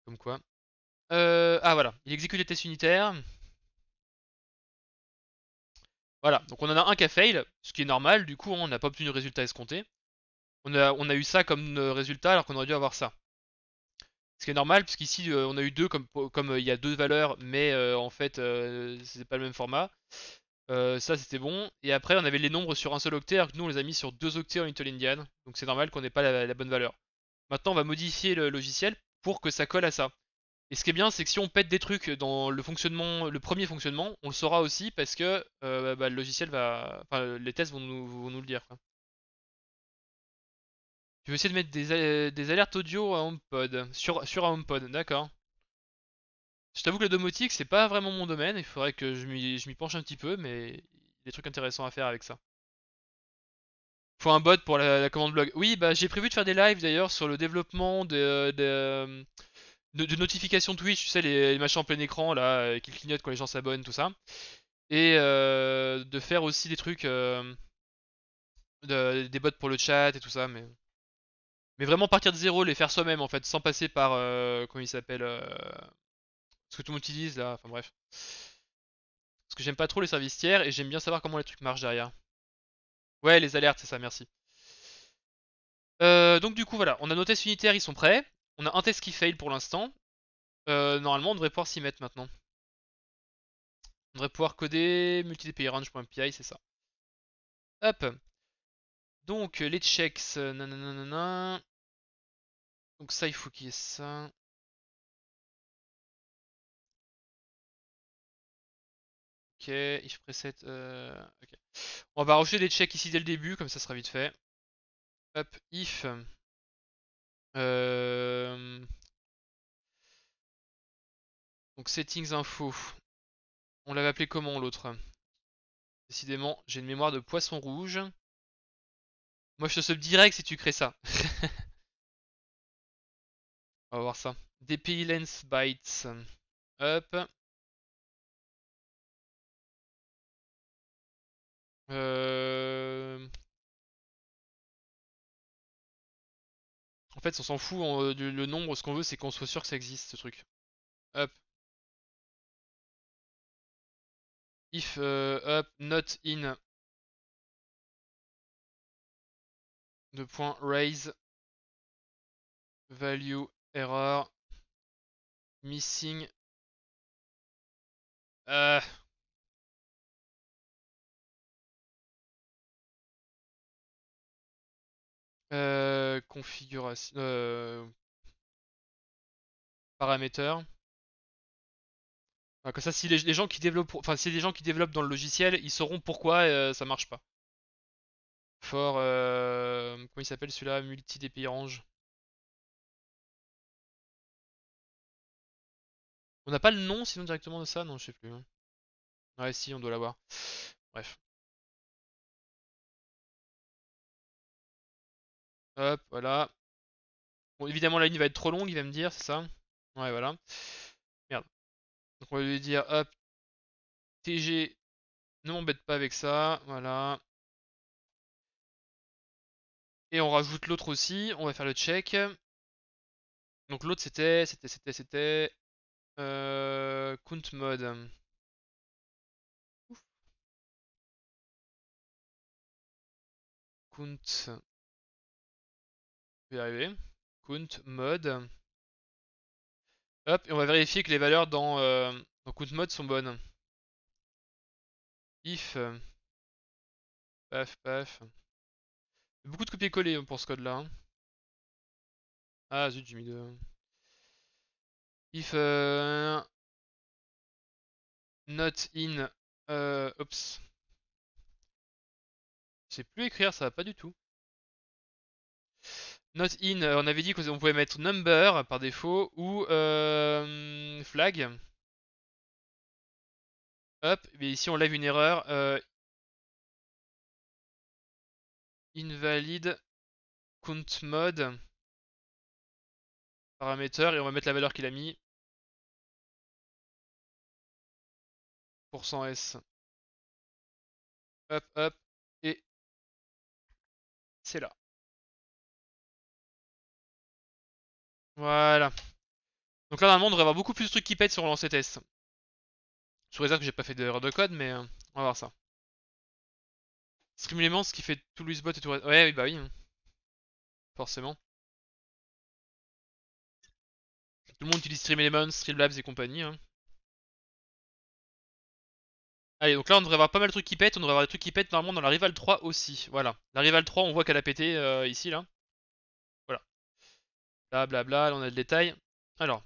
Comme quoi. Euh... Ah voilà, il exécute les tests unitaires. Voilà, donc on en a un qui a fail, ce qui est normal, du coup hein, on n'a pas obtenu le résultat escompté. On a, on a eu ça comme euh, résultat alors qu'on aurait dû avoir ça. Ce qui est normal, puisqu'ici euh, on a eu deux, comme, euh, il y a deux valeurs, mais euh, en fait c'est pas le même format. ça c'était bon. Et après on avait les nombres sur un seul octet alors que nous on les a mis sur deux octets en Little Indian. Donc c'est normal qu'on n'ait pas la, bonne valeur. Maintenant on va modifier le logiciel pour que ça colle à ça. Et ce qui est bien c'est que si on pète des trucs dans le fonctionnement, le premier fonctionnement, on le saura aussi parce que bah, le logiciel va. les tests vont nous, le dire. Je vais essayer de mettre des, alertes audio à HomePod. Sur, sur un HomePod, d'accord. Je t'avoue que la domotique, c'est pas vraiment mon domaine. Il faudrait que je m'y penche un petit peu, mais il y a des trucs intéressants à faire avec ça. Faut un bot pour la, commande blog. Oui, bah j'ai prévu de faire des lives d'ailleurs sur le développement de, de, notifications Twitch, tu sais, les, machins en plein écran là, euh, qui clignotent quand les gens s'abonnent, tout ça. Et euh, de faire aussi des trucs. Euh, des bots pour le chat et tout ça, mais. Mais vraiment partir de zéro, les faire soi-même en fait, sans passer par. Euh, comment il s'appelle euh, Ce que tout le monde utilise là, enfin bref. Parce que j'aime pas trop les services tiers et j'aime bien savoir comment les trucs marchent derrière. Ouais, les alertes, c'est ça, merci. Euh, donc du coup, voilà, on a nos tests unitaires, ils sont prêts. On a un test qui fail pour l'instant. Euh, normalement, on devrait pouvoir s'y mettre maintenant. On devrait pouvoir coder multi-DPI c'est ça. Hop. Donc les checks, nanana, donc ça, il faut qu'il y ait ça. Ok, if preset. Euh... On va rajouter des checks ici dès le début, comme ça sera vite fait. Hop, if. Euh... Donc settings info. On l'avait appelé comment l'autre Décidément, j'ai une mémoire de poisson rouge. Moi, je te sub direct si tu crées ça. On va voir ça. DPI Lens Bytes. Hop. Euh. En fait, on s'en fout euh, du le nombre. Ce qu'on veut, c'est qu'on soit sûr que ça existe, ce truc. Hop. If euh, up not in de point raise value Erreur. Missing. Euh. euh... configuration. Euh... Paramètres. comme ça, si les, gens qui développent, enfin, si des gens qui développent dans le logiciel, ils sauront pourquoi euh, ça marche pas. Fort, euh, comment il s'appelle celui-là, multi DPI range. On n'a pas le nom sinon directement de ça Non, je sais plus. Ouais, si, on doit l'avoir. Bref. Hop, voilà. Bon, évidemment, la ligne va être trop longue, il va me dire, c'est ça Ouais, voilà. Merde. Donc, on va lui dire, hop, TG, ne m'embête pas avec ça, voilà. Et on rajoute l'autre aussi, on va faire le check. Donc l'autre c'était, c'était, c'était, c'était... Euh, count mode. Count. Je vais arriver. Count mode. Hop, et on va vérifier que les valeurs dans, euh, dans count mode sont bonnes. If. Paf, paf. Beaucoup de copier-coller hein, pour ce code-là. Hein. Ah zut, j'ai mis deux if uh, not in uh, oops je sais plus écrire ça va pas du tout not in euh, on avait dit qu'on pouvait mettre number par défaut ou euh, flag hop mais ici on lève une erreur euh, invalid count mode paramètre et on va mettre la valeur qu'il a mis. Pourcent %S. Hop, hop, et c'est là. Voilà. Donc là, normalement, on devrait avoir beaucoup plus de trucs qui pètent sur lancer test. Sous réserve que j'ai pas fait d'erreur de code, mais euh, on va voir ça. Stream ce qui fait le Bot et tout. Ouais, bah oui. Hein. Forcément. Tout le monde utilise Stream Elements, Streamlabs et compagnie. Hein. Allez, donc là on devrait avoir pas mal de trucs qui pètent, on devrait avoir des trucs qui pètent normalement dans la Rival 3 aussi. Voilà. La Rival 3, on voit qu'elle a pété euh, ici là. Voilà. Blablabla, bla, là on a le détail. Alors.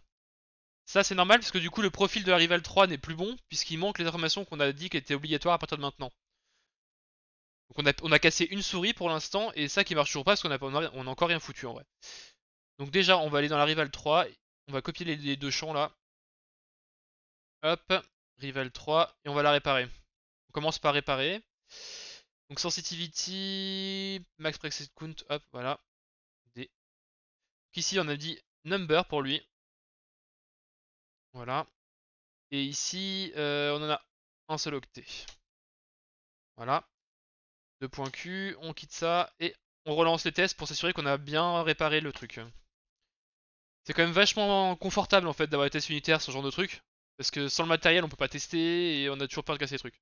Ça c'est normal parce que du coup le profil de la Rival 3 n'est plus bon puisqu'il manque les informations qu'on a dit qui étaient obligatoires à partir de maintenant. Donc on a, cassé une souris pour l'instant et ça qui marche toujours pas parce qu'on n'a on encore rien foutu en vrai. Donc déjà on va aller dans la Rival 3 on va copier les, deux champs là. Hop, Rival 3, et on va la réparer. On commence par réparer. Donc sensitivity, max prexit count, hop, voilà. D. ici on a dit number pour lui. Voilà. Et ici euh, on en a un seul octet. Voilà. 2.q on quitte ça et on relance les tests pour s'assurer qu'on a bien réparé le truc. C'est quand même vachement confortable en fait d'avoir les tests unitaires, ce genre de truc. Parce que sans le matériel, on peut pas tester et on a toujours peur de casser les trucs.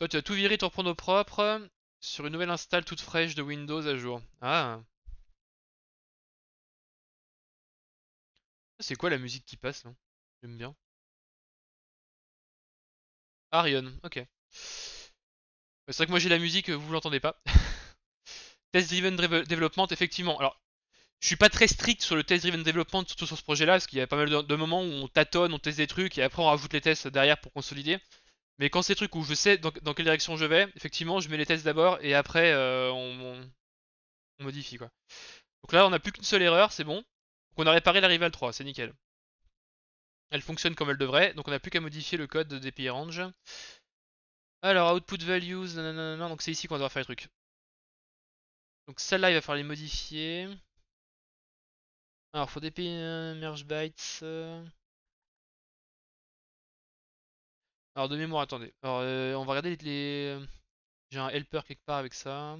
Toi, tu as tout viré reprends nos propre sur une nouvelle install toute fraîche de Windows à jour. Ah C'est quoi la musique qui passe là J'aime bien. Arion, ok. C'est vrai que moi j'ai la musique, vous l'entendez pas. Test Driven Development, effectivement. Alors, je suis pas très strict sur le test-driven development, surtout sur ce projet-là, parce qu'il y a pas mal de, moments où on tâtonne, on teste des trucs, et après on rajoute les tests derrière pour consolider. Mais quand c'est des trucs où je sais dans, quelle direction je vais, effectivement, je mets les tests d'abord, et après, euh, on, modifie, quoi. Donc là, on a plus qu'une seule erreur, c'est bon. Donc on a réparé la Rival 3, c'est nickel. Elle fonctionne comme elle devrait, donc on n'a plus qu'à modifier le code de DPI range. Alors, output values, nanana, donc c'est ici qu'on doit faire les trucs. Donc celle-là, il va falloir les modifier. Alors, faut DP euh, merge bytes. Euh. Alors, de mémoire, attendez. Alors, euh, on va regarder les. J'ai un helper quelque part avec ça.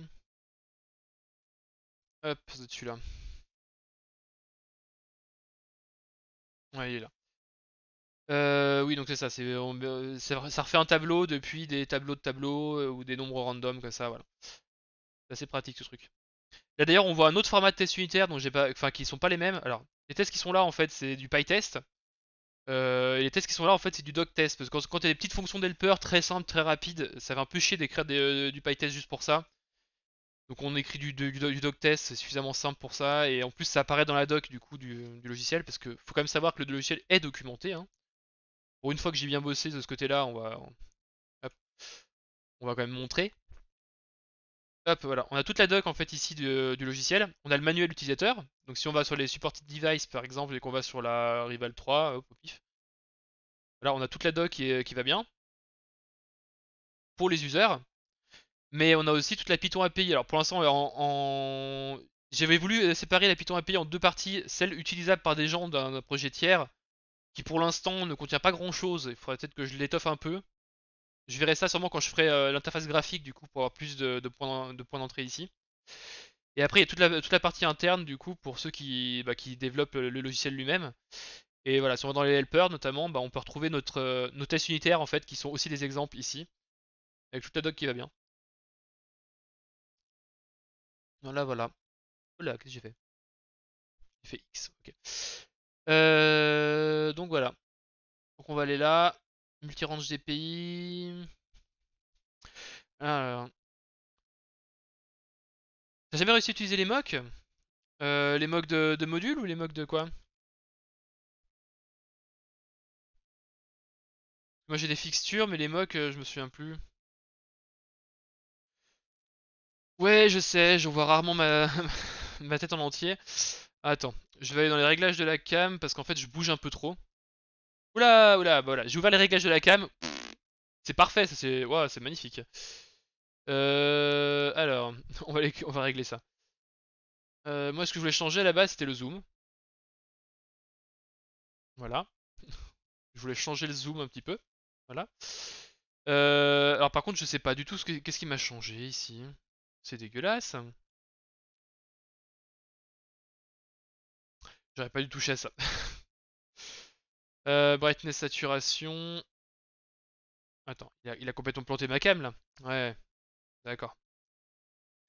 Hop, c'est celui là. Ouais, il est là. oui, donc c'est ça. C'est, ça refait un tableau depuis des tableaux de tableaux ou des nombres random comme ça. Voilà. C'est assez pratique ce truc. Là d'ailleurs on voit un autre format de test unitaire dont j'ai pas, enfin qui sont pas les mêmes. Alors les tests qui sont là en fait c'est du PyTest. Euh, les tests qui sont là en fait c'est du doc test parce que quand, tu as des petites fonctions d'helper très simples, très rapides, ça fait un peu chier d'écrire euh, du PyTest juste pour ça. Donc on écrit du, du, doc test, c'est suffisamment simple pour ça, et en plus ça apparaît dans la doc du coup du, logiciel, parce que faut quand même savoir que le logiciel est documenté. Hein. une fois que j'ai bien bossé de ce côté là, on va, on va quand même montrer voilà, on a toute la doc en fait ici du, logiciel. On a le manuel utilisateur. Donc si on va sur les supported devices par exemple et qu'on va sur la Rival 3, au pif. on a toute la doc qui, va bien pour les users. Mais on a aussi toute la Python API. Alors pour l'instant, en, j'avais voulu euh, séparer la Python API en deux parties, celle utilisable par des gens d'un projet tiers, qui pour l'instant ne contient pas grand chose. Il faudrait peut-être que je l'étoffe un peu. Je verrai ça sûrement quand je ferai euh, l'interface graphique du coup pour avoir plus de, points d'entrée ici. Et après il y a toute la, partie interne du coup pour ceux qui, bah, développent le, logiciel lui-même. Et voilà, si on va dans les helpers notamment, bah, on peut retrouver euh, nos tests unitaires en fait qui sont aussi des exemples ici. Avec toute la doc qui va bien. Voilà voilà. Oula qu'est-ce que j'ai fait J'ai fait X, ok. Euh, donc voilà. Donc on va aller là. Multirange DPI. Alors. T'as jamais réussi à utiliser les mocks euh, Les mocs de, module modules ou les mocs de quoi Moi j'ai des fixtures, mais les mocs euh, je me souviens plus. Ouais, je sais, je vois rarement ma, ma tête en entier. Attends, je vais aller dans les réglages de la cam parce qu'en fait je bouge un peu trop. Oula, oula, bah voilà, j'ai ouvert les réglages de la cam. C'est parfait, ça c'est. c'est magnifique. Euh, alors, on va, on va régler ça. Euh, moi, ce que je voulais changer à la base, c'était le zoom. Voilà. je voulais changer le zoom un petit peu. Voilà. Euh, alors, par contre, je sais pas du tout ce qu'est-ce qui m'a changé ici. C'est dégueulasse. J'aurais pas dû toucher à ça. Euh, brightness, saturation. Attends, il a, complètement planté ma cam là Ouais, d'accord.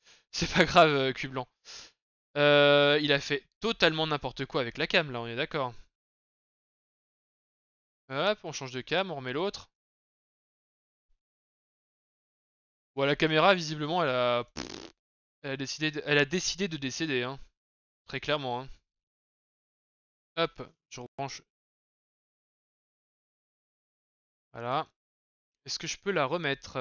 C'est pas grave, euh, blanc. Euh, il a fait totalement n'importe quoi avec la cam là, on est d'accord. Hop, on change de cam, on remet l'autre. Bon, la caméra, visiblement, elle a, elle a, décidé, de... elle a décidé de décéder, hein. très clairement. Hein. Hop, je rebranche voilà. Est-ce que je peux la remettre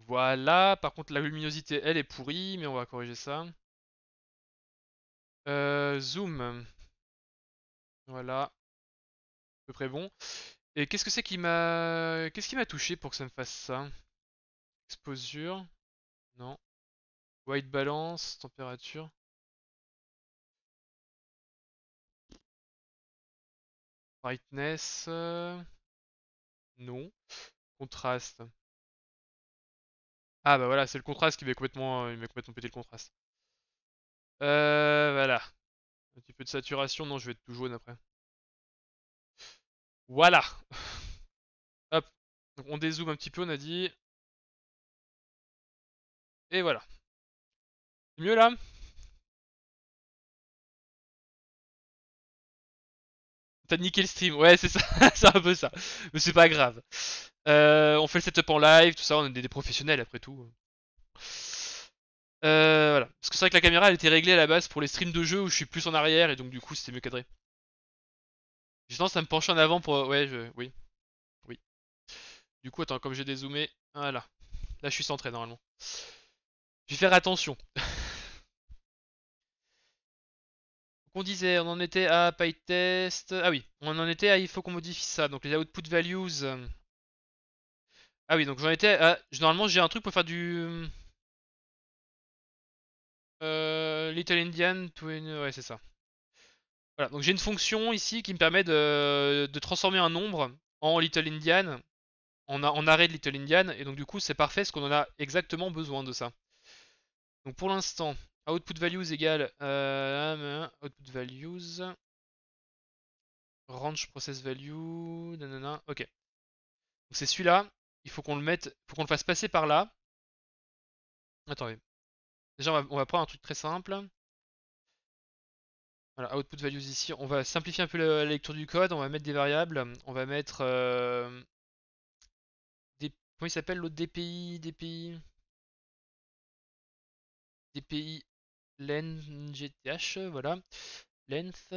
Voilà. Par contre, la luminosité, elle est pourrie, mais on va corriger ça. Euh, zoom. Voilà. À peu près bon. Et qu'est-ce que c'est qui m'a... Qu'est-ce qui m'a touché pour que ça me fasse ça Exposure. Non. White balance, température. Brightness. Euh non. Contraste. Ah bah voilà, c'est le contraste qui euh, m'a complètement, pété le contraste. Euh, voilà. Un petit peu de saturation. Non, je vais être tout jaune après. Voilà. Hop. on dézoome un petit peu, on a dit. Et voilà. C'est mieux là T'as niqué le stream, ouais, c'est ça, c'est un peu ça. Mais c'est pas grave. Euh, on fait le setup en live, tout ça, on est des, professionnels après tout. Euh, voilà. Parce que c'est vrai que la caméra elle était réglée à la base pour les streams de jeu où je suis plus en arrière et donc du coup c'était mieux cadré. J'ai tendance à me pencher en avant pour. Ouais, je... oui. Oui. Du coup, attends, comme j'ai dézoomé. Voilà. Là, je suis centré normalement. Je vais faire attention. on disait, on en était à PyTest. Ah oui, on en était à il faut qu'on modifie ça. Donc les output values. Euh. Ah oui, donc j'en étais à. Normalement, j'ai un truc pour faire du. Euh, Little Indian Ouais, c'est ça. Voilà, donc j'ai une fonction ici qui me permet de, transformer un nombre en Little Indian, en, en, arrêt de Little Indian, et donc du coup c'est parfait parce qu'on en a exactement besoin de ça. Donc pour l'instant, Output values égale euh, output values range process value nanana ok c'est celui-là il faut qu'on le mette faut qu'on le fasse passer par là attendez déjà on va, prendre un truc très simple voilà output values ici on va simplifier un peu la, lecture du code on va mettre des variables on va mettre euh, des, comment il s'appelle l'autre DPI DPI DPI l'NGTH, voilà. Length,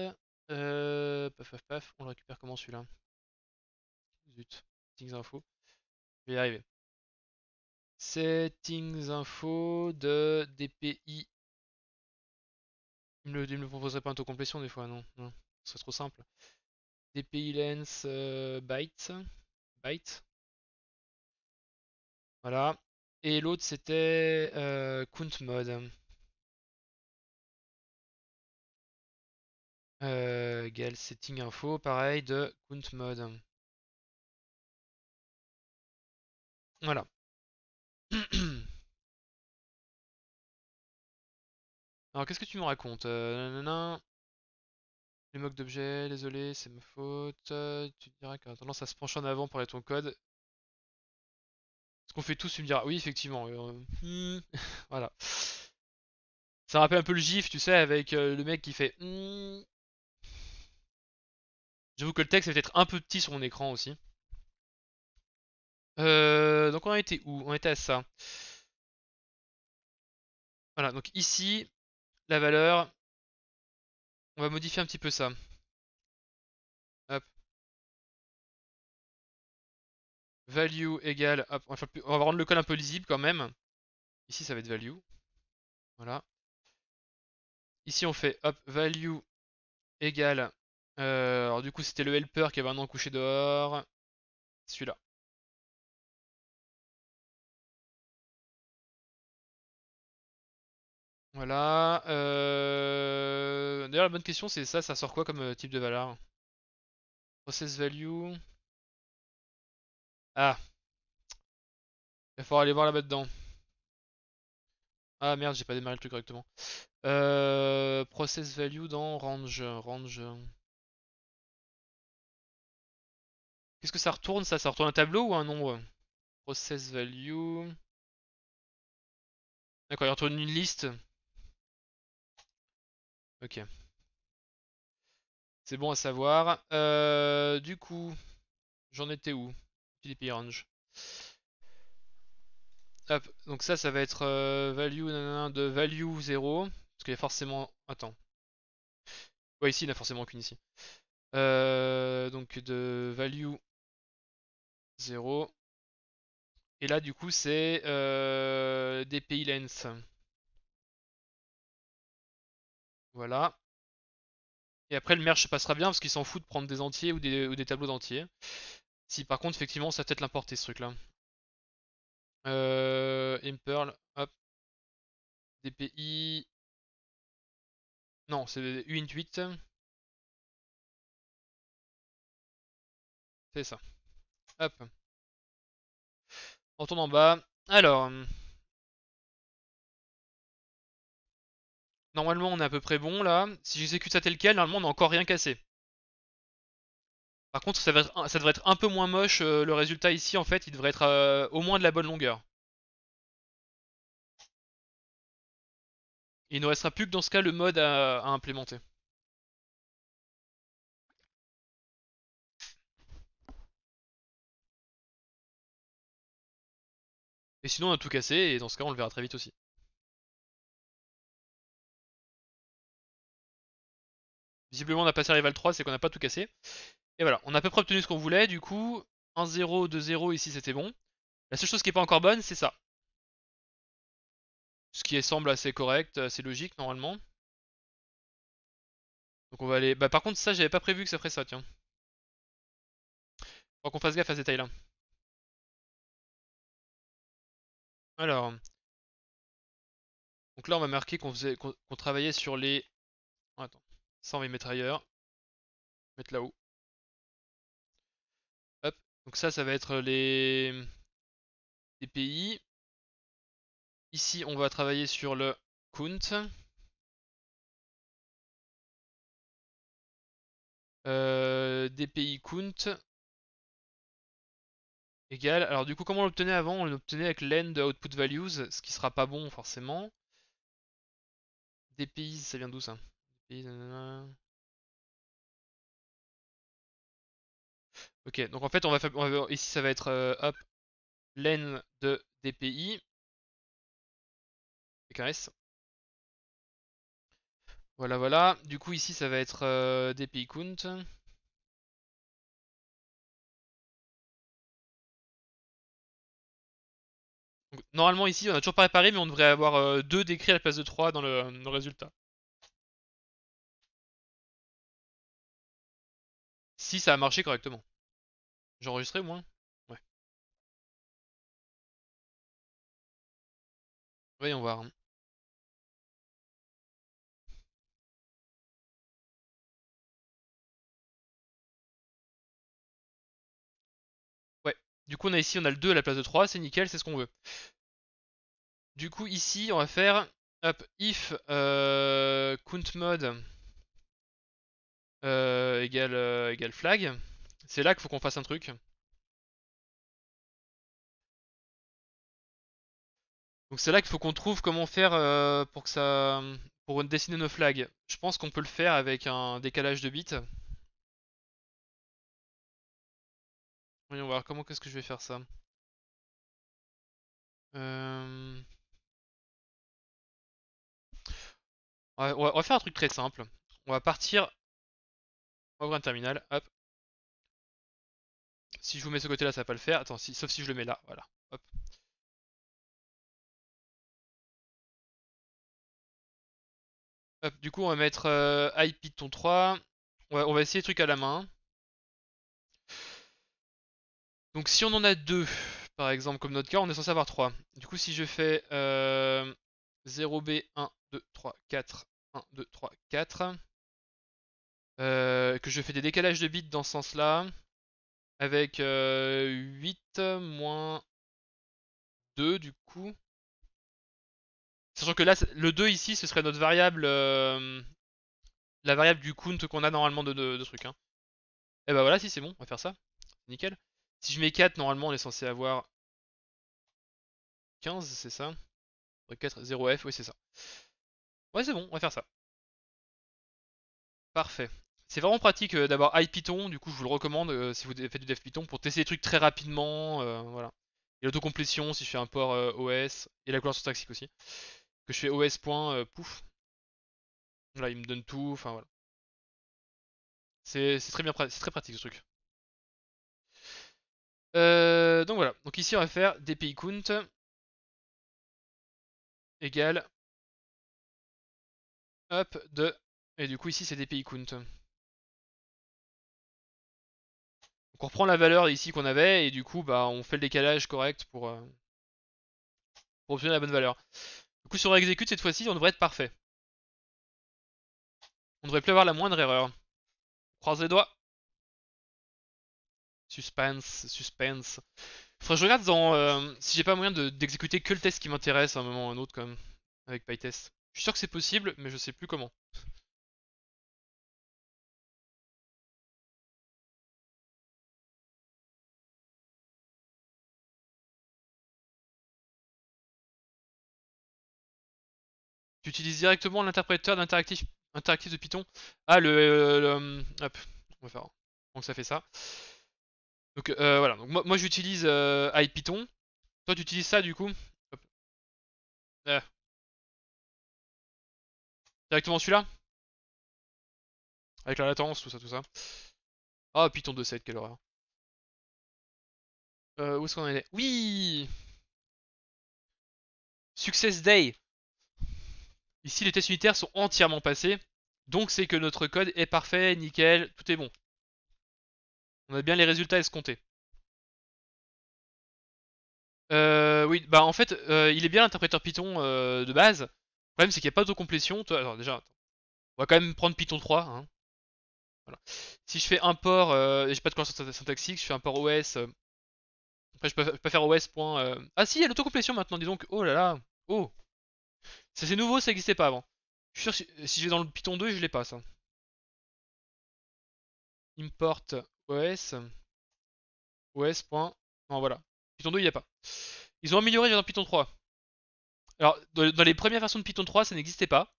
euh, paf paf on le récupère comment celui-là Zut, settings info, je vais y arriver. Settings info de DPI. Il me, le proposerait pas un taux complétion des fois, non, non, ce serait trop simple. DPI lens euh, bytes, byte. Voilà. Et l'autre c'était euh, count mode. Euh, Gal setting info, pareil, de count mode. Voilà. Alors qu'est-ce que tu me racontes euh, Les mocs d'objets, désolé, c'est ma faute. tu diras a tendance à se pencher en avant pour aller ton code. Ce qu'on fait tous, tu me diras, oui, effectivement. Euh, hmm, voilà. Ça rappelle un peu le gif, tu sais, avec euh, le mec qui fait hmm, J'avoue que le texte est peut-être un peu petit sur mon écran aussi. Euh, donc on était où On était à ça. Voilà, donc ici, la valeur, on va modifier un petit peu ça. Hop. Value égale, hop, on, va rendre le code un peu lisible quand même. Ici, ça va être value. Voilà. Ici, on fait hop, value égale euh, alors du coup c'était le helper qui avait un an couché dehors. Celui-là. Voilà. Euh, d'ailleurs la bonne question c'est ça, ça sort quoi comme euh, type de valeur Process value. Ah. Il va falloir aller voir là-bas dedans. Ah merde, j'ai pas démarré le truc correctement. process value dans range. Range. Qu'est-ce que ça retourne ça Ça retourne un tableau ou un nombre euh? Process value. D'accord, il retourne une liste. Ok. C'est bon à savoir. Euh, du coup, j'en étais où Philippe range. Hop, donc ça, ça va être euh, value de value 0. Parce qu'il y a forcément. Attends. Ouais, ici, il n'y a forcément qu'une ici. donc de value 0. Et là, du coup, c'est euh, DPI Lens. Voilà. Et après, le merge passera bien parce qu'il s'en fout de prendre des entiers ou des, ou des tableaux d'entiers. Si par contre, effectivement, ça peut-être l'importer ce truc-là. Euh, Imperl, hop. DPI. Non, c'est uint8 C'est ça. Hop. On retourne en bas. Alors. Euh, normalement, on est à peu près bon là. Si j'exécute ça tel quel, normalement, on n'a encore rien cassé. Par contre, ça, devrait être un peu moins moche. Euh, le résultat ici, en fait, il devrait être euh, au moins de la bonne longueur. Il ne restera plus que dans ce cas le mode à implémenter. Et sinon, on a tout cassé, et dans ce cas, on le verra très vite aussi. Visiblement, on a passé à rival 3, c'est qu'on n'a pas tout cassé. Et voilà, on a à peu près obtenu ce qu'on voulait, du coup, 1-0, 2-0, ici c'était bon. La seule chose qui n'est pas encore bonne, c'est ça. Ce qui semble assez correct, assez logique, normalement. Donc on va aller... Bah par contre, ça, j'avais pas prévu que ça ferait ça, tiens. Faut qu'on fasse gaffe à ces tailles-là. Alors. Euh, donc là, on va marquer qu'on faisait, qu'on, travaillait sur les. attends. Ça, on va y mettre ailleurs. Mettre là-haut. Hop. Donc ça, ça va être les. Les pays. Ici, on va travailler sur le count. Euh, DPI count, alors du coup, comment on l'obtenait avant On l'obtenait avec de output values, ce qui sera pas bon forcément. DPI, ça vient d'où ça Ok, donc en fait, on va, ici ça va être euh, up len de DPI Voilà, voilà. Du coup, ici ça va être euh, DPI count. normalement ici on a toujours pas réparé mais on devrait avoir 2 euh, décrits à la place de 3 dans le, résultat. Si ça a marché correctement. J'ai enregistré au moins Ouais. Voyons voir. Du coup, on a ici, on a le 2 à la place de 3, c'est nickel, c'est ce qu'on veut. Du coup, ici, on va faire if euh, count mode euh, euh, égale, flag. C'est là qu'il faut qu'on fasse un truc. Donc c'est là qu'il faut qu'on trouve comment faire pour que ça pour dessiner nos flags. Je pense qu'on peut le faire avec un décalage de bits. va voir, comment qu'est-ce que je vais faire ça euh, on, va, faire un truc très simple. On va partir... On va ouvrir un terminal, hop. Si je vous mets ce côté-là, ça va pas le faire. Attends, sauf si je le mets là, voilà. Hop. du coup, on va mettre euh, ipython 3. On va, essayer les trucs à la main. Donc si on en a 2 par exemple, comme notre cas, on est censé avoir 3. Du coup, si je fais 0B, 1, 1, 2, 3, 4, que je fais des décalages de bits dans ce sens-là, avec 8 euh, moins 2, du coup. Sachant que là, le 2 ici, ce serait notre variable, euh, la variable du count qu'on a normalement de, trucs Et bah voilà, si c'est bon, on va faire ça. Nickel. Si je mets 4, normalement on est censé avoir 15, c'est ça 4, 0F, oui c'est ça. Ouais c'est bon, on va faire ça. Parfait. C'est vraiment pratique euh, d'avoir IPython, du coup je vous le recommande euh, si vous faites du dev Python pour tester des trucs très rapidement, euh, voilà. Et l'autocomplétion si je fais un port OS, et la couleur syntaxique aussi. Que je fais OS. pouf. Là il me donne tout, enfin voilà. C'est très bien, c'est très pratique ce truc. Euh, donc voilà. Donc ici, on va faire dpi count égale hop de et du coup ici c'est dpi count. on reprend la valeur ici qu'on avait et du coup bah on fait le décalage correct pour, euh, pour obtenir la bonne valeur. Du coup si on réexécute cette fois-ci on devrait être parfait. On devrait plus avoir la moindre erreur. Croise les doigts. Suspense, suspense. Faudrait que je regarde dans, euh, si j'ai pas moyen d'exécuter que le test qui m'intéresse à un moment ou à un autre, comme avec PyTest. Je suis sûr que c'est possible, mais je sais plus comment. Tu utilises directement l'interpréteur d'interactif interactif de Python. Ah, le, le hum, hop, on va faire. Donc ça fait ça. Donc euh, voilà, donc, moi, moi j'utilise euh, Python, Toi tu utilises ça du coup Directement celui-là Avec la latence, tout ça, tout ça. Ah, oh, Python 2.7, quelle horreur. Euh, où est-ce qu'on en est Oui Success Day Ici, les tests unitaires sont entièrement passés, donc c'est que notre code est parfait, nickel, tout est bon. On a bien les résultats escomptés. Euh, oui, bah en fait, euh, il est bien l'interpréteur Python euh, de base. Le problème, c'est qu'il n'y a pas d'autocomplétion. Alors déjà, on va quand même prendre Python 3. Hein. Si je fais import, euh, j'ai pas de connaissance syntaxique, je fais import OS. après, je peux, pas faire OS. Ah si, il y a l'autocomplétion maintenant, dis donc. Oh là là, oh. Ça c'est nouveau, ça n'existait pas avant. Je suis sûr, si, je vais dans le Python 2, je l'ai pas ça. Import OS. OS. Point. Non, voilà. Python 2, il n'y a pas. Ils ont amélioré dans Python 3. Alors, dans les premières versions de Python 3, ça n'existait pas.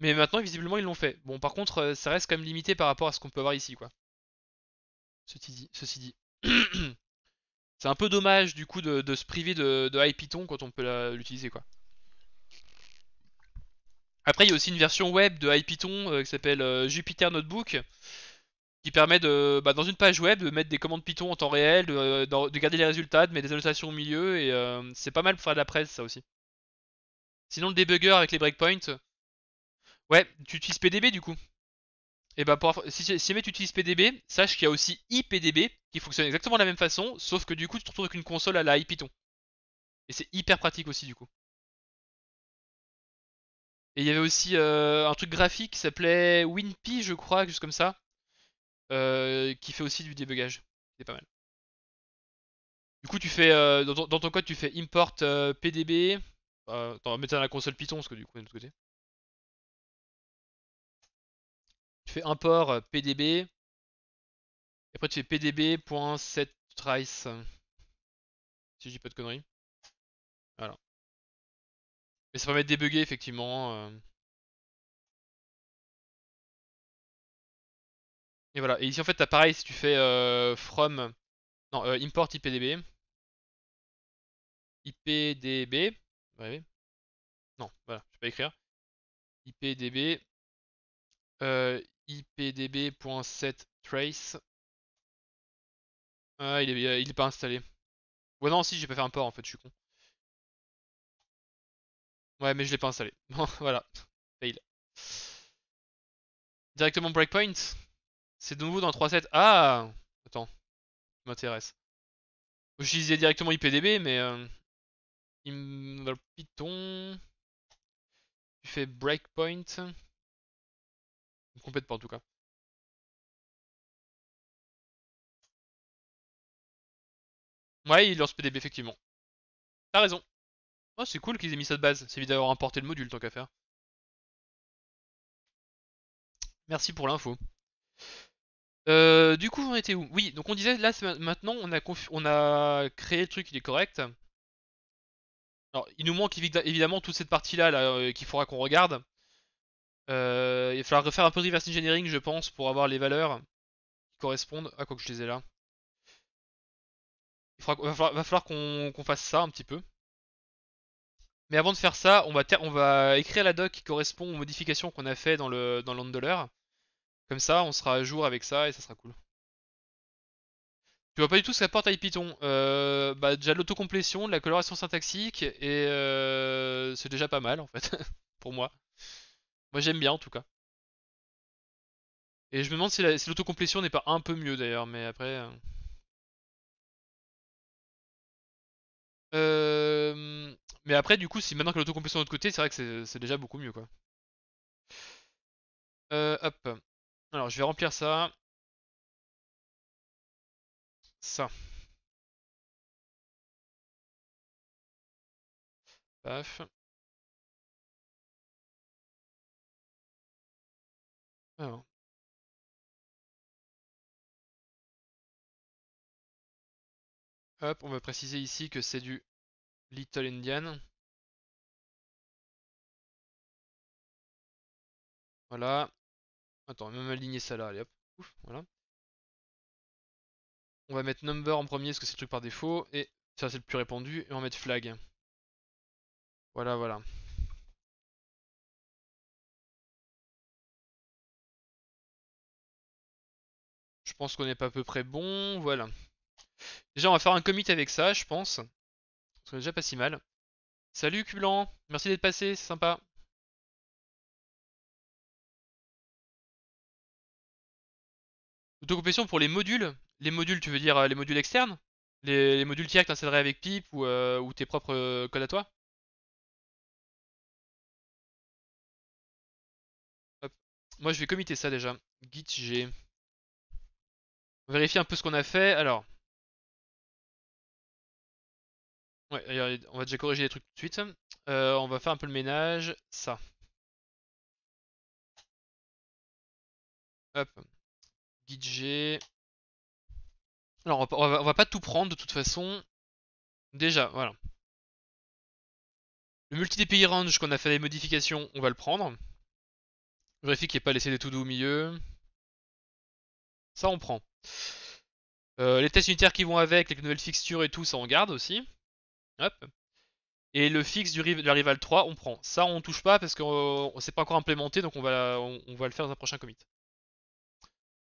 Mais maintenant, visiblement, ils l'ont fait. Bon, par contre, euh, ça reste quand même limité par rapport à ce qu'on peut avoir ici, quoi. Ceci dit. Ceci dit. C'est un peu dommage, du coup, de, se priver de, de Python quand on peut l'utiliser, quoi. Après, il y a aussi une version web de IPython euh, qui s'appelle euh, Jupyter Notebook, qui permet de, bah, dans une page web de mettre des commandes Python en temps réel, de, euh, garder les résultats, de mettre des annotations au milieu, et euh, c'est pas mal pour faire de la presse ça aussi. Sinon le debugger avec les breakpoints. Ouais, tu utilises PDB du coup. Et bah pour, si, si jamais tu utilises PDB, sache qu'il y a aussi IPDB qui fonctionne exactement de la même façon, sauf que du coup tu te retrouves avec une console à la IPython. Et c'est hyper pratique aussi du coup. Et il y avait aussi euh, un truc graphique qui s'appelait WinPy, je crois, juste comme ça. Euh, qui fait aussi du débugage. C'est pas mal. Du coup, tu fais euh, dans, ton, code, tu fais import PDB. Euh, bah, attends, mettre ça dans la console Python, parce que du coup, de l'autre côté. Tu fais import euh, PDB. Et après, tu fais PDB.setTrice. Si je dis pas de conneries. Voilà. Mais ça permet de débugger, effectivement. Et voilà. Et ici, en fait, t'as pareil si tu fais euh, from. Non, euh, import IPDB. IPDB. Non, voilà, je vais pas écrire. IPDB. Euh, IPDB.setTrace. Ah, il est, il est pas installé. Ouais, non, si, j'ai pas fait un port en fait, je suis con. Ouais, mais je l'ai pas installé. Bon, voilà. Fail. Directement breakpoint. C'est de nouveau dans 3.7. Ah Attends, m'intéresse. J'utilisais directement IPDB, mais... Euh, Python... Tu fais breakpoint. Je complète pas en tout cas. Ouais, il lance PDB effectivement. T'as raison. Oh, c'est cool qu'ils aient mis ça de base. C'est évident d'avoir importé le module tant qu'à faire. Merci pour l'info. Euh, du coup, on était où Oui, donc on disait là maintenant on a, on a créé le truc, il est correct. Alors, il nous manque évidemment toute cette partie là, euh, qu'il faudra qu'on regarde. Euh, il va falloir refaire un peu de reverse engineering, je pense, pour avoir les valeurs qui correspondent. à ah, quoi que je les ai là. Il va falloir, qu'on fasse ça un petit peu. Mais avant de faire ça, on va, écrire la doc qui correspond aux modifications qu'on a fait dans le dans l'handler. Comme ça, on sera à jour avec ça et ça sera cool. Tu vois pas du tout ce qu'apporte IPython. Euh, bah, déjà l'autocomplétion, la coloration syntaxique, et euh, c'est déjà pas mal en fait, pour moi. Moi j'aime bien en tout cas. Et je me demande si l'autocomplétion n'est pas un peu mieux d'ailleurs, mais après... Euh. Mais après, du coup, si maintenant que l'autocomplétion est de l'autre côté, c'est vrai que c'est déjà beaucoup mieux, quoi. hop. Alors, je vais remplir ça. Ça. Paf. Hop, on va préciser ici que c'est du Little Indian. Voilà. Attends, même aligner ça là, allez hop, Ouf, voilà. On va mettre number en premier parce que c'est le truc par défaut, et ça c'est le plus répandu, et on va mettre flag. Voilà, voilà. Je pense qu'on est pas à peu près bon, voilà. Déjà on va faire un commit avec ça, je pense. ce qu'on déjà pas si mal. Salut Cublan, merci d'être passé, c'est sympa. compression pour les modules. Les modules, tu veux dire euh, les modules externes les, modules tiers que tu avec PIP ou, euh, tes propres euh, codes à toi Moi, je vais commiter ça déjà. Git G. Vérifier un peu ce qu'on a fait. Alors. Ouais, on va déjà corriger les trucs tout de suite. on va faire un peu le ménage. Ça. Hop. Alors, on va, pas tout prendre de toute façon. Déjà, voilà. Le multi-DPI range qu'on a fait des modifications, on va le prendre. Je vérifie qu'il n'y pas laissé des tout do au milieu. Ça, on prend. Euh, les tests unitaires qui vont avec, les nouvelles fixtures et tout, ça on garde aussi. Et le fixe du, de la Rival 3, on prend. Ça, on touche pas parce qu'on ne c'est pas encore implémenté, donc on va le faire dans un prochain commit.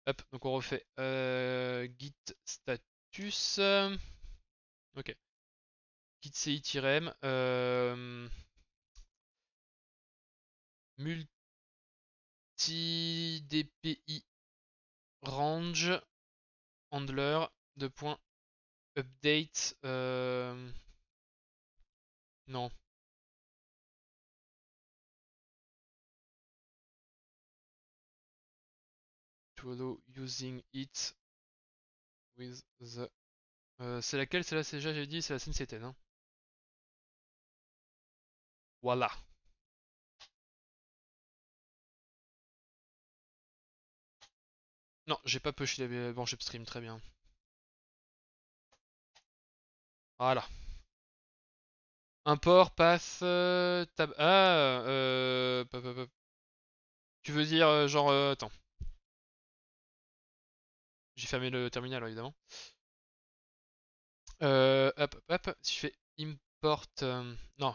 Hop, donc on refait euh, git status. Euh, ok. Git ci-m. Euh, multi dpi range handler de point update. Euh, non. using it with the. Euh, c'est laquelle C'est déjà j'ai dit, c'est la scène non hein. Voilà. Non, j'ai pas pushé la branche upstream, très bien. Voilà. Import, passe, euh, tab... Ah, euh, Tu veux dire, genre... Attends. J'ai fermé le terminal, évidemment. Euh, hop, hop, Si je fais import... Euh, non,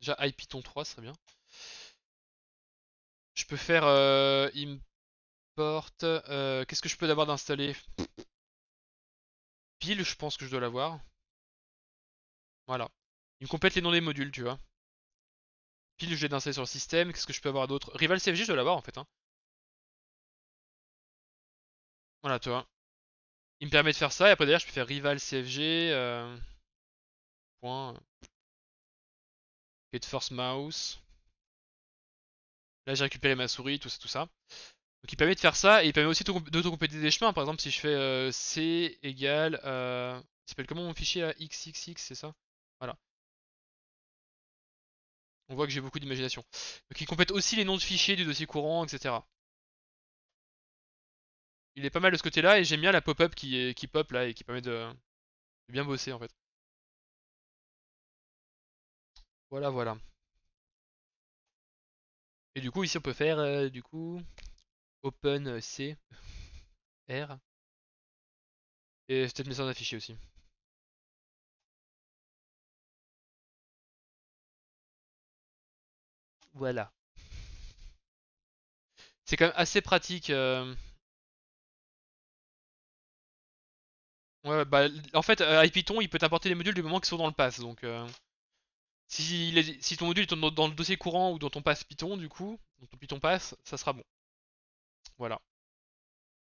déjà IPython 3, serait bien. Je peux faire euh, import... Qu'est-ce que je peux d'abord d'installer Pile, je pense que je dois l'avoir. Voilà. Il me complète les noms des modules, tu vois. Pile, je l'ai d'installer sur le système. Qu'est-ce que je peux avoir d'autre Rival CFG, je dois l'avoir, en fait. Hein. Voilà, toi, Il me permet de faire ça, et après d'ailleurs je peux faire rival CFG. Euh, point. Et force mouse. Là j'ai récupéré ma souris, tout ça, tout ça. Donc il permet de faire ça, et il permet aussi d'autocompléter des chemins. Par exemple, si je fais euh, C égale. Euh, s'appelle comment mon fichier là XXX, c'est ça Voilà. On voit que j'ai beaucoup d'imagination. Donc il complète aussi les noms de fichiers du dossier courant, etc il est pas mal de ce côté-là et j'aime bien la pop-up qui, est, qui pop là et qui permet de, bien bosser en fait. Voilà, voilà. Et du coup, ici, on peut faire, euh, du coup, open euh, C, R. Et peut-être mettre ça en affiché aussi. Voilà. C'est quand même assez pratique. Euh, Ouais, bah, en fait, IPython, euh, il peut t'importer les modules du moment qu'ils sont dans le pass. Donc, euh, si, ton module est dans, le dossier courant ou dans ton pass Python, du coup, dans ton Python pass, ça sera bon. Voilà.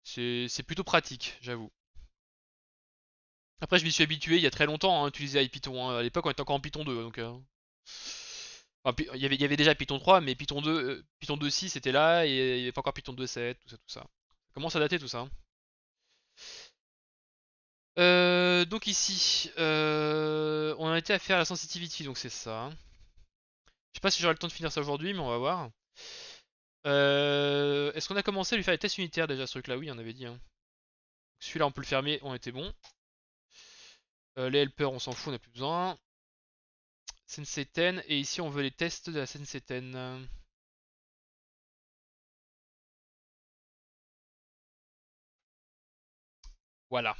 C'est plutôt pratique, j'avoue. Après, je m'y suis habitué il y a très longtemps hein, à utiliser IPython. Hein. À l'époque, on était encore en Python 2. Donc, euh. il, y avait, y avait, déjà Python 3, mais Python 2, euh, Python 2.6 était là, et il n'y avait pas encore Python 2.7, tout ça, tout ça. Comment ça dater tout ça hein. Euh, donc ici, euh, on a été à faire la sensitivity, donc c'est ça. Je sais pas si j'aurai le temps de finir ça aujourd'hui, mais on va voir. Euh, est-ce qu'on a commencé à lui faire les tests unitaires déjà ce truc-là Oui, on avait dit. Hein. Celui-là, on peut le fermer, on était bon. les helpers, on s'en fout, on a plus besoin. Senseten, et ici on veut les tests de la Senseten. Voilà.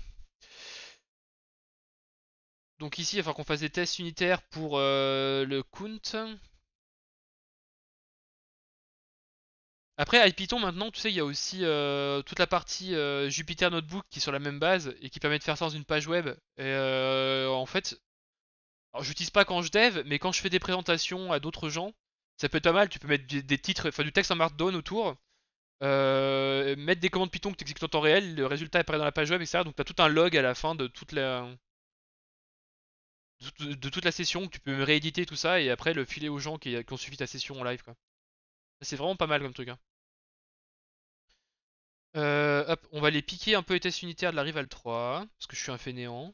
Donc ici, il va qu'on fasse des tests unitaires pour euh, le count. Après, Python, maintenant, tu sais, il y a aussi euh, toute la partie euh, Jupyter Notebook qui est sur la même base et qui permet de faire ça dans une page web. Et en fait, alors j'utilise pas quand je dev, mais quand je fais des présentations à d'autres gens, ça peut être pas mal. Tu peux mettre des, titres, enfin du texte en Markdown autour, mettre des commandes Python que tu exécutes en temps réel, le résultat apparaît dans la page web, etc. Donc tu as tout un log à la fin de toute la de, toute la session, tu peux rééditer tout ça et après le filer aux gens qui, ont suivi ta session en live. C'est vraiment pas mal comme truc. Hein. Euh, on va les piquer un peu les tests unitaires de la Rival 3, parce que je suis un fainéant.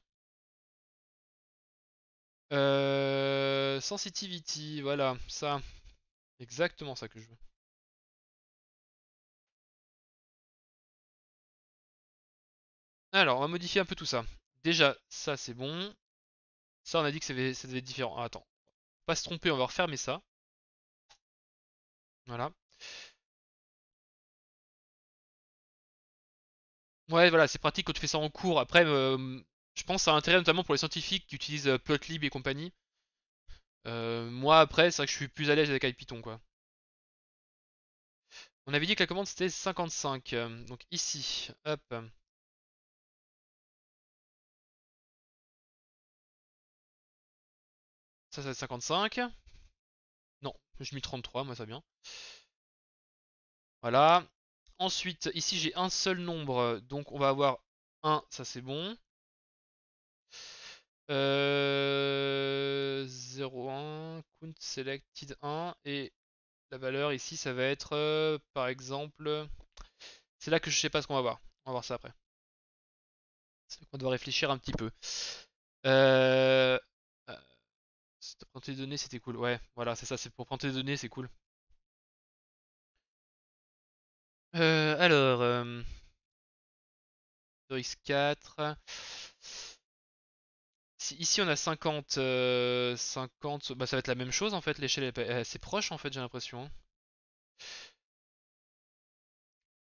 Euh, sensitivity, voilà, ça. Exactement ça que je veux. Alors, on va modifier un peu tout ça. Déjà, ça c'est bon. Ça, on a dit que ça devait, être différent. Ah, attends, pas se tromper, on va refermer ça. Voilà. Ouais, voilà, c'est pratique quand tu fais ça en cours. Après, euh, je pense que ça a intérêt notamment pour les scientifiques qui utilisent euh, Plotlib et compagnie. Euh, moi, après, c'est vrai que je suis plus à l'aise avec IPython, quoi. On avait dit que la commande c'était 55, donc ici, hop. Ça, va être 55. Non, je mis 33, moi ça bien. Voilà. Ensuite, ici j'ai un seul nombre, donc on va avoir 1, ça c'est bon. 01 euh, count selected 1, et la valeur ici ça va être euh, par exemple. C'est là que je sais pas ce qu'on va voir. On va voir ça après. on doit réfléchir un petit peu. Euh, pour prendre des données, c'était cool. Ouais, voilà, c'est ça, c'est pour prendre des données, c'est cool. Euh, alors, euh, x 4. Si, ici, on a 50. 50 euh, bah, ça va être la même chose en fait. L'échelle est euh, assez proche en fait, j'ai l'impression.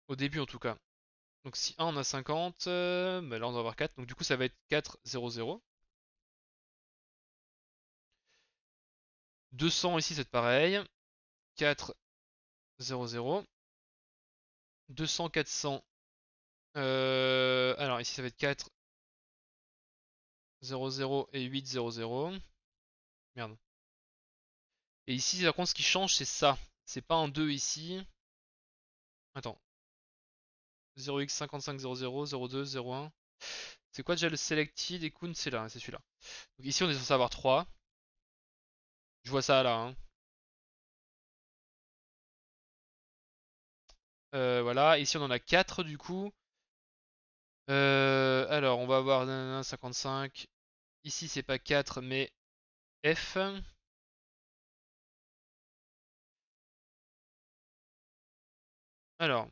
Au début en tout cas. Donc si 1 on a 50, euh, bah, là on doit avoir 4. Donc du coup, ça va être 4, 0, 0. 200 ici, c'est pareil. 4, 0, 200, 400. alors ici, ça va être 4, et 800 Merde. Et ici, par contre, ce qui change, c'est ça. C'est pas un 2 ici. Attends. 0x5500, 02, C'est quoi déjà le selected et C'est là, c'est celui-là. Donc ici, on est censé avoir 3. Je vois ça là. Hein. Euh, voilà, ici on en a 4 du coup. Euh, alors on va avoir 55. Ici c'est pas 4 mais F. Alors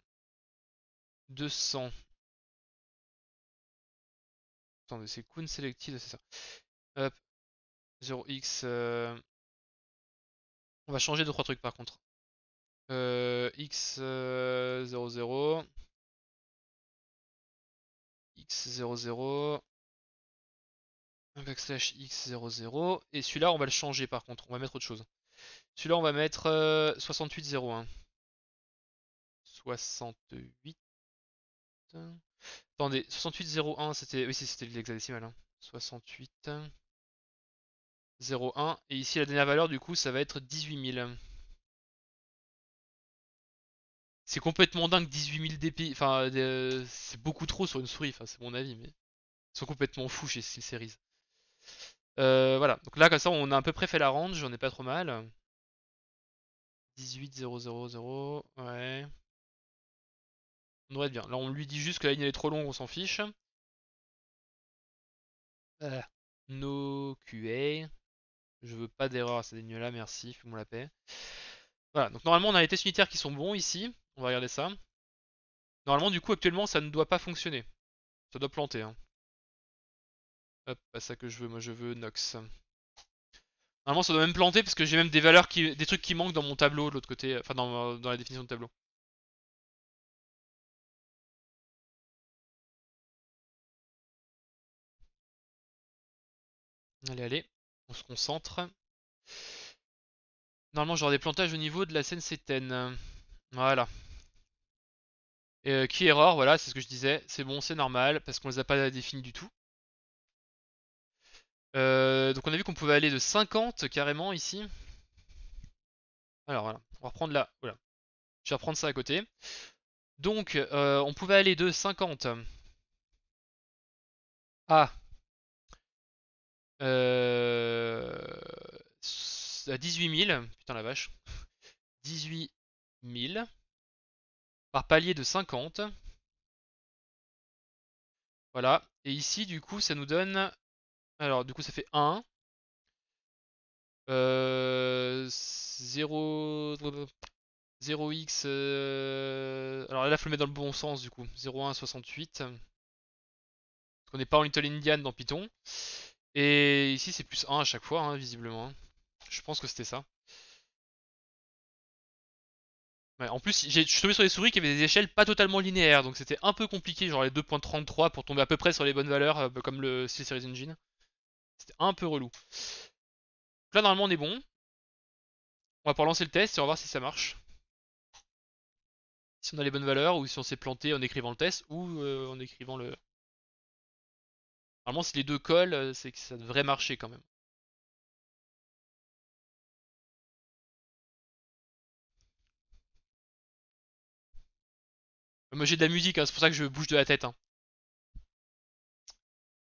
200. Attendez, c'est Kun Selected, c'est ça. Hop. 0x. On va changer 2-3 trucs par contre. X00. Euh, X00. Euh, backslash X00. Et celui-là, on va le changer par contre. On va mettre autre chose. Celui-là, on va mettre 6801. Euh, 68. Hein. Attendez, 6801, c'était. Oui, c'était l'hexadécimal. 68. Hein. 0,1 et ici la dernière valeur du coup ça va être 18 000. C'est complètement dingue 18 000 DPI, enfin c'est beaucoup trop sur une souris, enfin c'est mon avis mais ils sont complètement fous chez ces series euh, voilà, donc là comme ça on a à peu près fait la range, j'en ai pas trop mal. 18 0 ouais. On devrait être bien. Là on lui dit juste que la ligne elle est trop longue, on s'en fiche. Euh. No QA. Je veux pas d'erreur à ces lignes là, merci, fais-moi la paix. Voilà, donc normalement on a les tests unitaires qui sont bons ici, on va regarder ça. Normalement du coup actuellement ça ne doit pas fonctionner. Ça doit planter. Hein. Hop, pas ça que je veux, moi je veux Nox. Normalement ça doit même planter parce que j'ai même des valeurs qui. des trucs qui manquent dans mon tableau de l'autre côté, euh, enfin dans, euh, dans la définition de tableau. Allez, allez on se concentre. Normalement, j'aurai des plantages au niveau de la scène sétaine Voilà. Et qui euh, erreur, voilà, c'est ce que je disais. C'est bon, c'est normal, parce qu'on les a pas définis du tout. Euh, donc on a vu qu'on pouvait aller de 50 carrément ici. Alors voilà, on va reprendre là. Voilà. Je vais reprendre ça à côté. Donc euh, on pouvait aller de 50 à ah. 18 euh, 000. Putain la vache. 18 000. Par palier de 50. Voilà. Et ici, du coup, ça nous donne... Alors, du coup, ça fait 1. 0... 0x... Alors là, il faut le mettre dans le bon sens, du coup. 0,168. Parce qu'on n'est pas en Little Indian dans Python. Et ici, c'est plus 1 à chaque fois, hein, visiblement. Je pense que c'était ça. en plus, je suis tombé sur des souris qui avaient des échelles pas totalement linéaires, donc c'était un peu compliqué, genre les 2.33 pour tomber à peu près sur les bonnes valeurs, euh, comme le C Series Engine. C'était un peu relou. Donc là, normalement, on est bon. On va pouvoir lancer le test et on va voir si ça marche. Si on a les bonnes valeurs, ou si on s'est planté en écrivant le test, ou euh, en écrivant le, Normalement, si les deux collent, euh, c'est que ça devrait marcher quand même. Moi j'ai de la musique, hein, c'est pour ça que je bouge de la tête. Hein.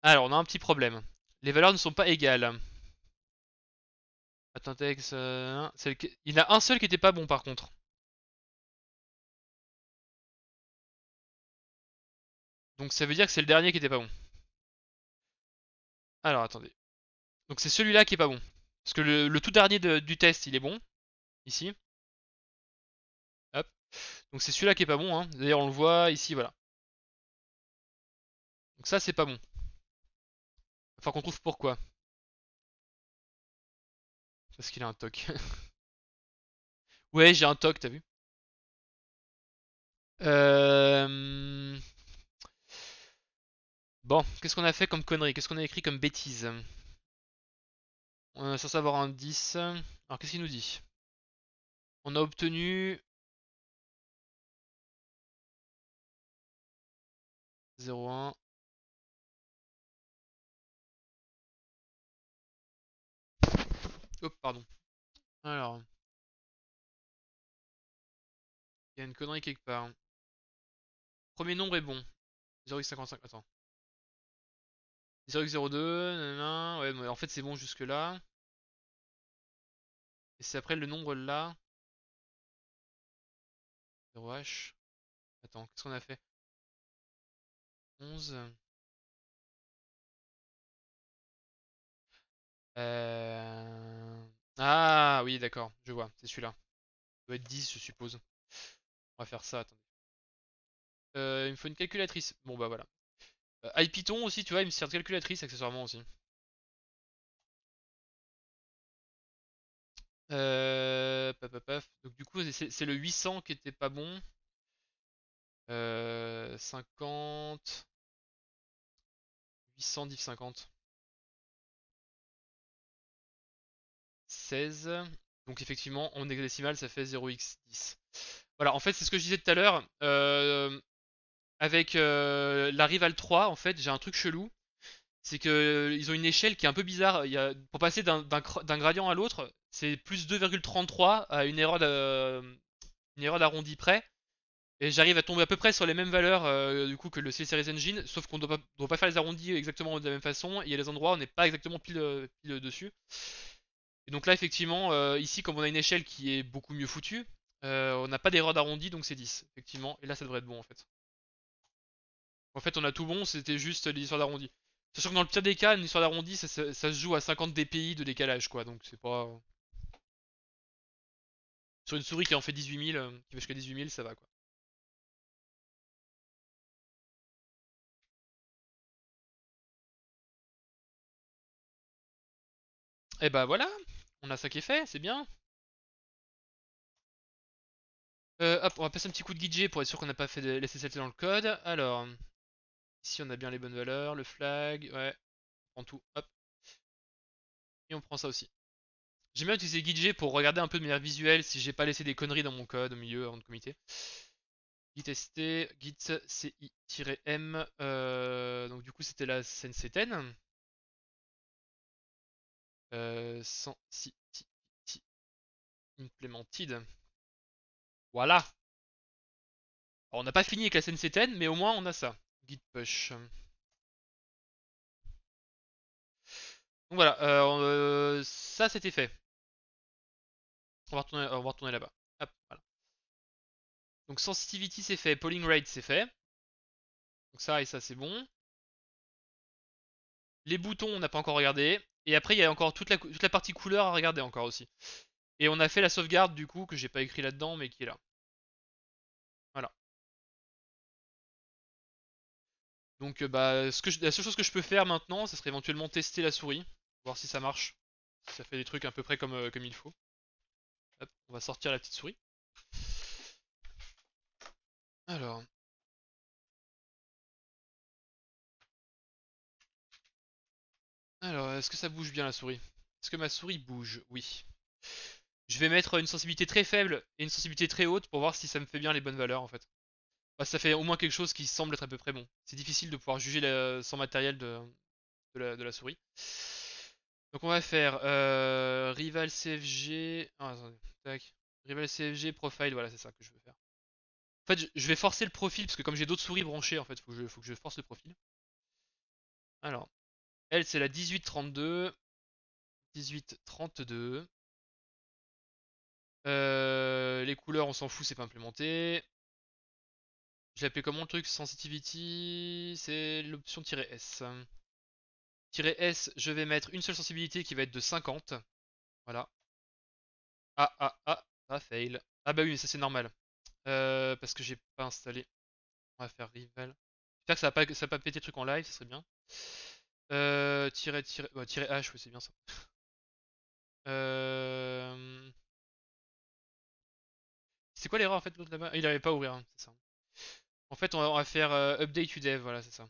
Alors, on a un petit problème. Les valeurs ne sont pas égales. Attends, texte. Euh, il y en a un seul qui était pas bon par contre. Donc ça veut dire que c'est le dernier qui était pas bon. Alors attendez. Donc c'est celui-là qui est pas bon. Parce que le, tout dernier de, du test, il est bon. Ici. Hop. Donc c'est celui-là qui est pas bon. Hein. D'ailleurs on le voit ici, voilà. Donc ça c'est pas bon. Enfin qu'on trouve pourquoi. Parce qu'il a un toc. ouais j'ai un toc, t'as vu euh... Bon, qu'est-ce qu'on a fait comme connerie Qu'est-ce qu'on a écrit comme bêtise On euh, a censé avoir un 10. Alors qu'est-ce qu'il nous dit On a obtenu 0,1. Hop, pardon. Alors. Il y a une connerie quelque part. Premier nombre est bon. 0,55. Attends. 0.02, ouais, mais en fait c'est bon jusque là. Et c'est après le nombre là. 0h. Attends, qu'est-ce qu'on a fait 11. Euh, ah oui, d'accord, je vois, c'est celui-là. Il doit être 10, je suppose. On va faire ça, attendez. Euh, il me faut une calculatrice. Bon bah voilà, euh, IPython aussi, tu vois, il me sert de calculatrice accessoirement aussi. Euh, paf, paf. Donc du coup, c'est le 800 qui était pas bon. Euh, 50. 800 div 50. 16. Donc effectivement, en hexadécimal, ça fait 0x10. Voilà, en fait, c'est ce que je disais tout à l'heure. Euh, avec euh, la Rival 3, en fait, j'ai un truc chelou. C'est qu'ils euh, ont une échelle qui est un peu bizarre. pour passer d'un gradient à l'autre, c'est plus 2,33 à une erreur d'arrondi près. Et j'arrive à tomber à peu près sur les mêmes valeurs euh, du coup que le C-Series Engine, sauf qu'on ne doit, pas faire les arrondis exactement de la même façon, il y a des endroits où on n'est pas exactement pile, dessus. Et donc là effectivement, ici comme on a une échelle qui est beaucoup mieux foutue, on n'a pas d'erreur d'arrondi, donc c'est 10, effectivement, et là ça devrait être bon en fait. En fait, on a tout bon, c'était juste l'histoire d'arrondi. Sachant que dans le pire des cas, une histoire d'arrondi, ça, se joue à 50 dpi de décalage, quoi. Donc c'est pas. Sur une souris qui en fait 18 000, euh, qui va jusqu'à 18 000, ça va, quoi. Et eh bah ben, voilà, on a ça qui est fait, c'est bien. Euh, hop, on va passer un petit coup de guidé pour être sûr qu'on n'a pas fait de laisser dans le code. Alors, Ici, on a bien les bonnes valeurs, le flag, ouais. On prend tout, hop. Et on prend ça aussi. J'aime bien utiliser GitG pour regarder un peu de manière visuelle si j'ai pas laissé des conneries dans mon code au milieu avant de comité Git st, git ci-m, euh, donc du coup c'était la scène Euh, sans si, implemented. Voilà. Alors, on n'a pas fini avec la scène mais au moins on a ça push. Donc voilà, euh, euh, ça c'était fait. On va retourner, là-bas. Donc sensitivity c'est fait, polling rate c'est fait. Donc ça et ça c'est bon. Les boutons on n'a pas encore regardé. Et après il y a encore toute la, toute la partie couleur à regarder encore aussi. Et on a fait la sauvegarde du coup que j'ai pas écrit là-dedans mais qui est là. Donc euh, bah, ce que la seule chose que je peux faire maintenant, ça serait éventuellement tester la souris, voir si ça marche, si ça fait des trucs à peu près comme, euh, comme il faut. Hop, on va sortir la petite souris. Alors... Alors, est-ce que ça bouge bien la souris Est-ce que ma souris bouge Oui. Je vais mettre une sensibilité très faible et une sensibilité très haute pour voir si ça me fait bien les bonnes valeurs en fait. Bah, ça fait au moins quelque chose qui semble être à peu près bon. C'est difficile de pouvoir juger le sans matériel de, la, souris. Donc on va faire euh, rival CFG. Ah, rival CFG profile, voilà c'est ça que je veux faire. En fait, je vais forcer le profil parce que comme j'ai d'autres souris branchées, en fait, faut que je, faut que je force le profil. Alors, elle c'est la 1832. 1832. Euh, les couleurs, on s'en fout, c'est pas implémenté. J'ai appelé comment le truc Sensitivity, c'est l'option "-s". "-s", je vais mettre une seule sensibilité qui va être de 50. Voilà. Ah, ah, ah, ah, fail. Ah bah oui, mais ça c'est normal. Euh, parce que j'ai pas installé. On va faire rival. J'espère que ça va pas, ça va pas péter le truc en live, ça serait bien. Euh, H, oui, c'est bien ça. Euh, c'est quoi l'erreur en fait là-bas ah, Il avait pas à ouvrir, hein, c'est ça. En fait, on va, faire euh, update udev, voilà, c'est ça.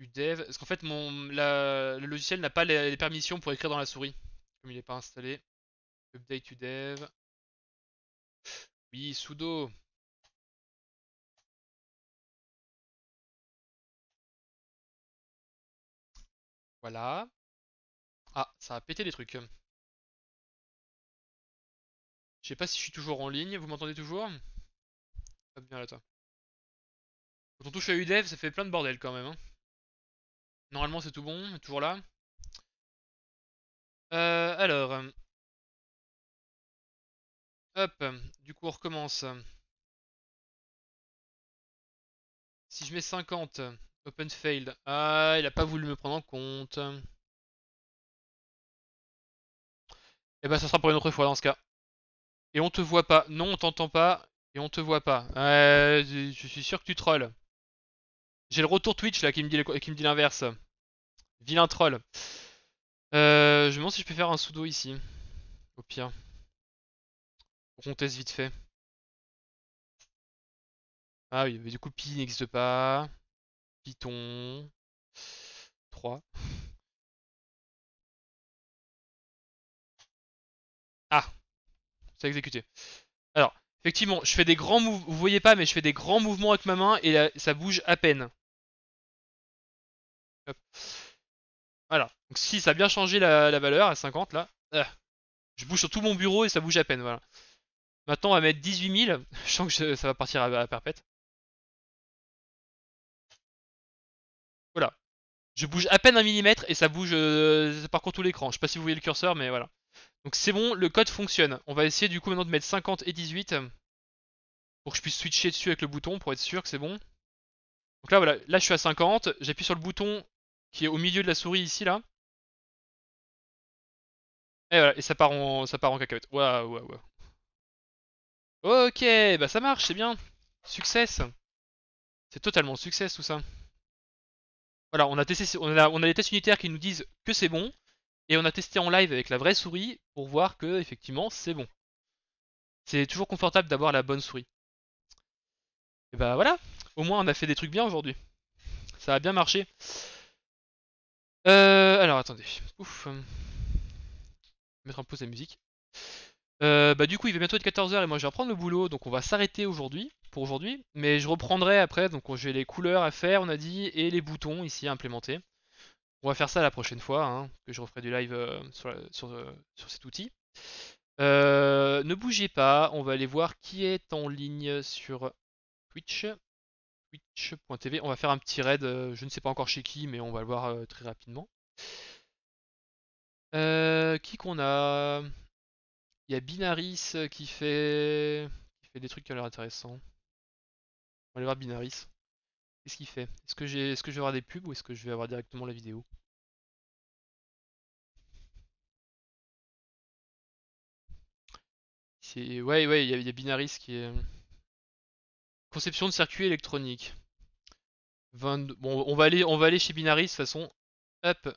Udev, parce qu'en fait, mon, le logiciel n'a pas les, permissions pour écrire dans la souris, comme il n'est pas installé. Update udev. Oui, sudo. Voilà. Ah, ça a pété les trucs. Je sais pas si je suis toujours en ligne, vous m'entendez toujours quand on touche à Udev ça fait plein de bordel quand même. Hein. Normalement, c'est tout bon, toujours là. Euh, alors. Euh, hop, du coup, on recommence. Si je mets 50, open failed. Ah, il a pas voulu me prendre en compte. Et eh ben, ça sera pour une autre fois dans ce cas. Et on te voit pas. Non, on t'entend pas. Et on te voit pas. Euh, je suis sûr que tu trolls. J'ai le retour Twitch là qui me dit l'inverse. Vilain troll. Euh, je me demande si je peux faire un sudo ici. Au pire. Pour qu'on teste vite fait. Ah oui, du coup pi n'existe pas. Python. 3. Ah. C'est exécuté. Effectivement, je fais des grands mouvements, vous voyez pas, mais je fais des grands mouvements avec ma main et ça bouge à peine. Voilà. Donc si, ça a bien changé la, valeur à 50 là. Euh, je bouge sur tout mon bureau et ça bouge à peine, voilà. Maintenant, on va mettre 18 000. Je sens que ça va partir à, perpète. Voilà. Je bouge à peine un millimètre et ça bouge, euh, par contre parcourt tout l'écran. Je sais pas si vous voyez le curseur, mais voilà. Donc c'est bon, le code fonctionne. On va essayer du coup maintenant de mettre 50 et 18 euh, pour que je puisse switcher dessus avec le bouton pour être sûr que c'est bon. Donc là voilà, là je suis à 50, j'appuie sur le bouton qui est au milieu de la souris ici là. Et voilà, et ça part en, cacahuète. Waouh, waouh, waouh. Ok, bah ça marche, c'est bien. Succès. C'est totalement succès tout ça. Voilà, on a, testé, on, a, on a les tests unitaires qui nous disent que c'est bon. Et on a testé en live avec la vraie souris pour voir que effectivement c'est bon. C'est toujours confortable d'avoir la bonne souris. Et bah voilà, au moins on a fait des trucs bien aujourd'hui. Ça a bien marché. Euh, alors attendez, ouf. Mettre en pause la musique. Euh, bah du coup il va bientôt être 14h et moi je vais reprendre le boulot donc on va s'arrêter aujourd'hui pour aujourd'hui mais je reprendrai après donc j'ai les couleurs à faire on a dit et les boutons ici à implémenter on va faire ça la prochaine fois, hein, que je referai du live euh, euh, sur, cet outil. Euh, ne bougez pas, on va aller voir qui est en ligne sur Twitch. Twitch.tv. On va faire un petit raid, je ne sais pas encore chez qui, mais on va le voir très rapidement. qui qu'on a Il y a Binaris qui fait... qui fait des trucs qui ont l'air intéressants. On va aller voir Binaris. Qu'est-ce qu'il fait Est-ce que, j'ai, est-ce que je vais avoir des pubs ou est-ce que je vais avoir directement la vidéo c'est... Ouais, ouais, il y, a Binaris qui est... Conception de circuit électronique. Bon, on va, aller, on va aller chez Binaris de toute façon. Hop.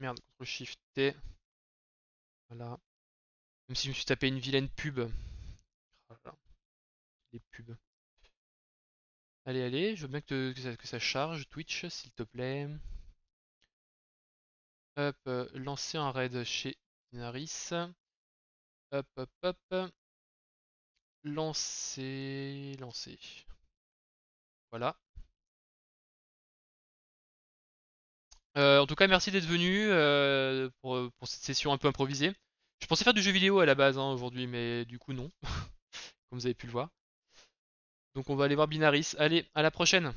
Merde, CTRL SHIFT T. Voilà. Même si je me suis tapé une vilaine pub. Voilà. Les pubs. Allez, allez, je veux bien que, ça, charge, Twitch, s'il te plaît. Hop, euh, lancer un raid chez Naris. Hop, hop, hop. Lancer, lancer. Voilà. Euh, en tout cas, merci d'être venu euh, pour, cette session un peu improvisée. Je pensais faire du jeu vidéo à la base hein, aujourd'hui, mais du coup non, comme vous avez pu le voir. Donc on va aller voir Binaris. Allez, à la prochaine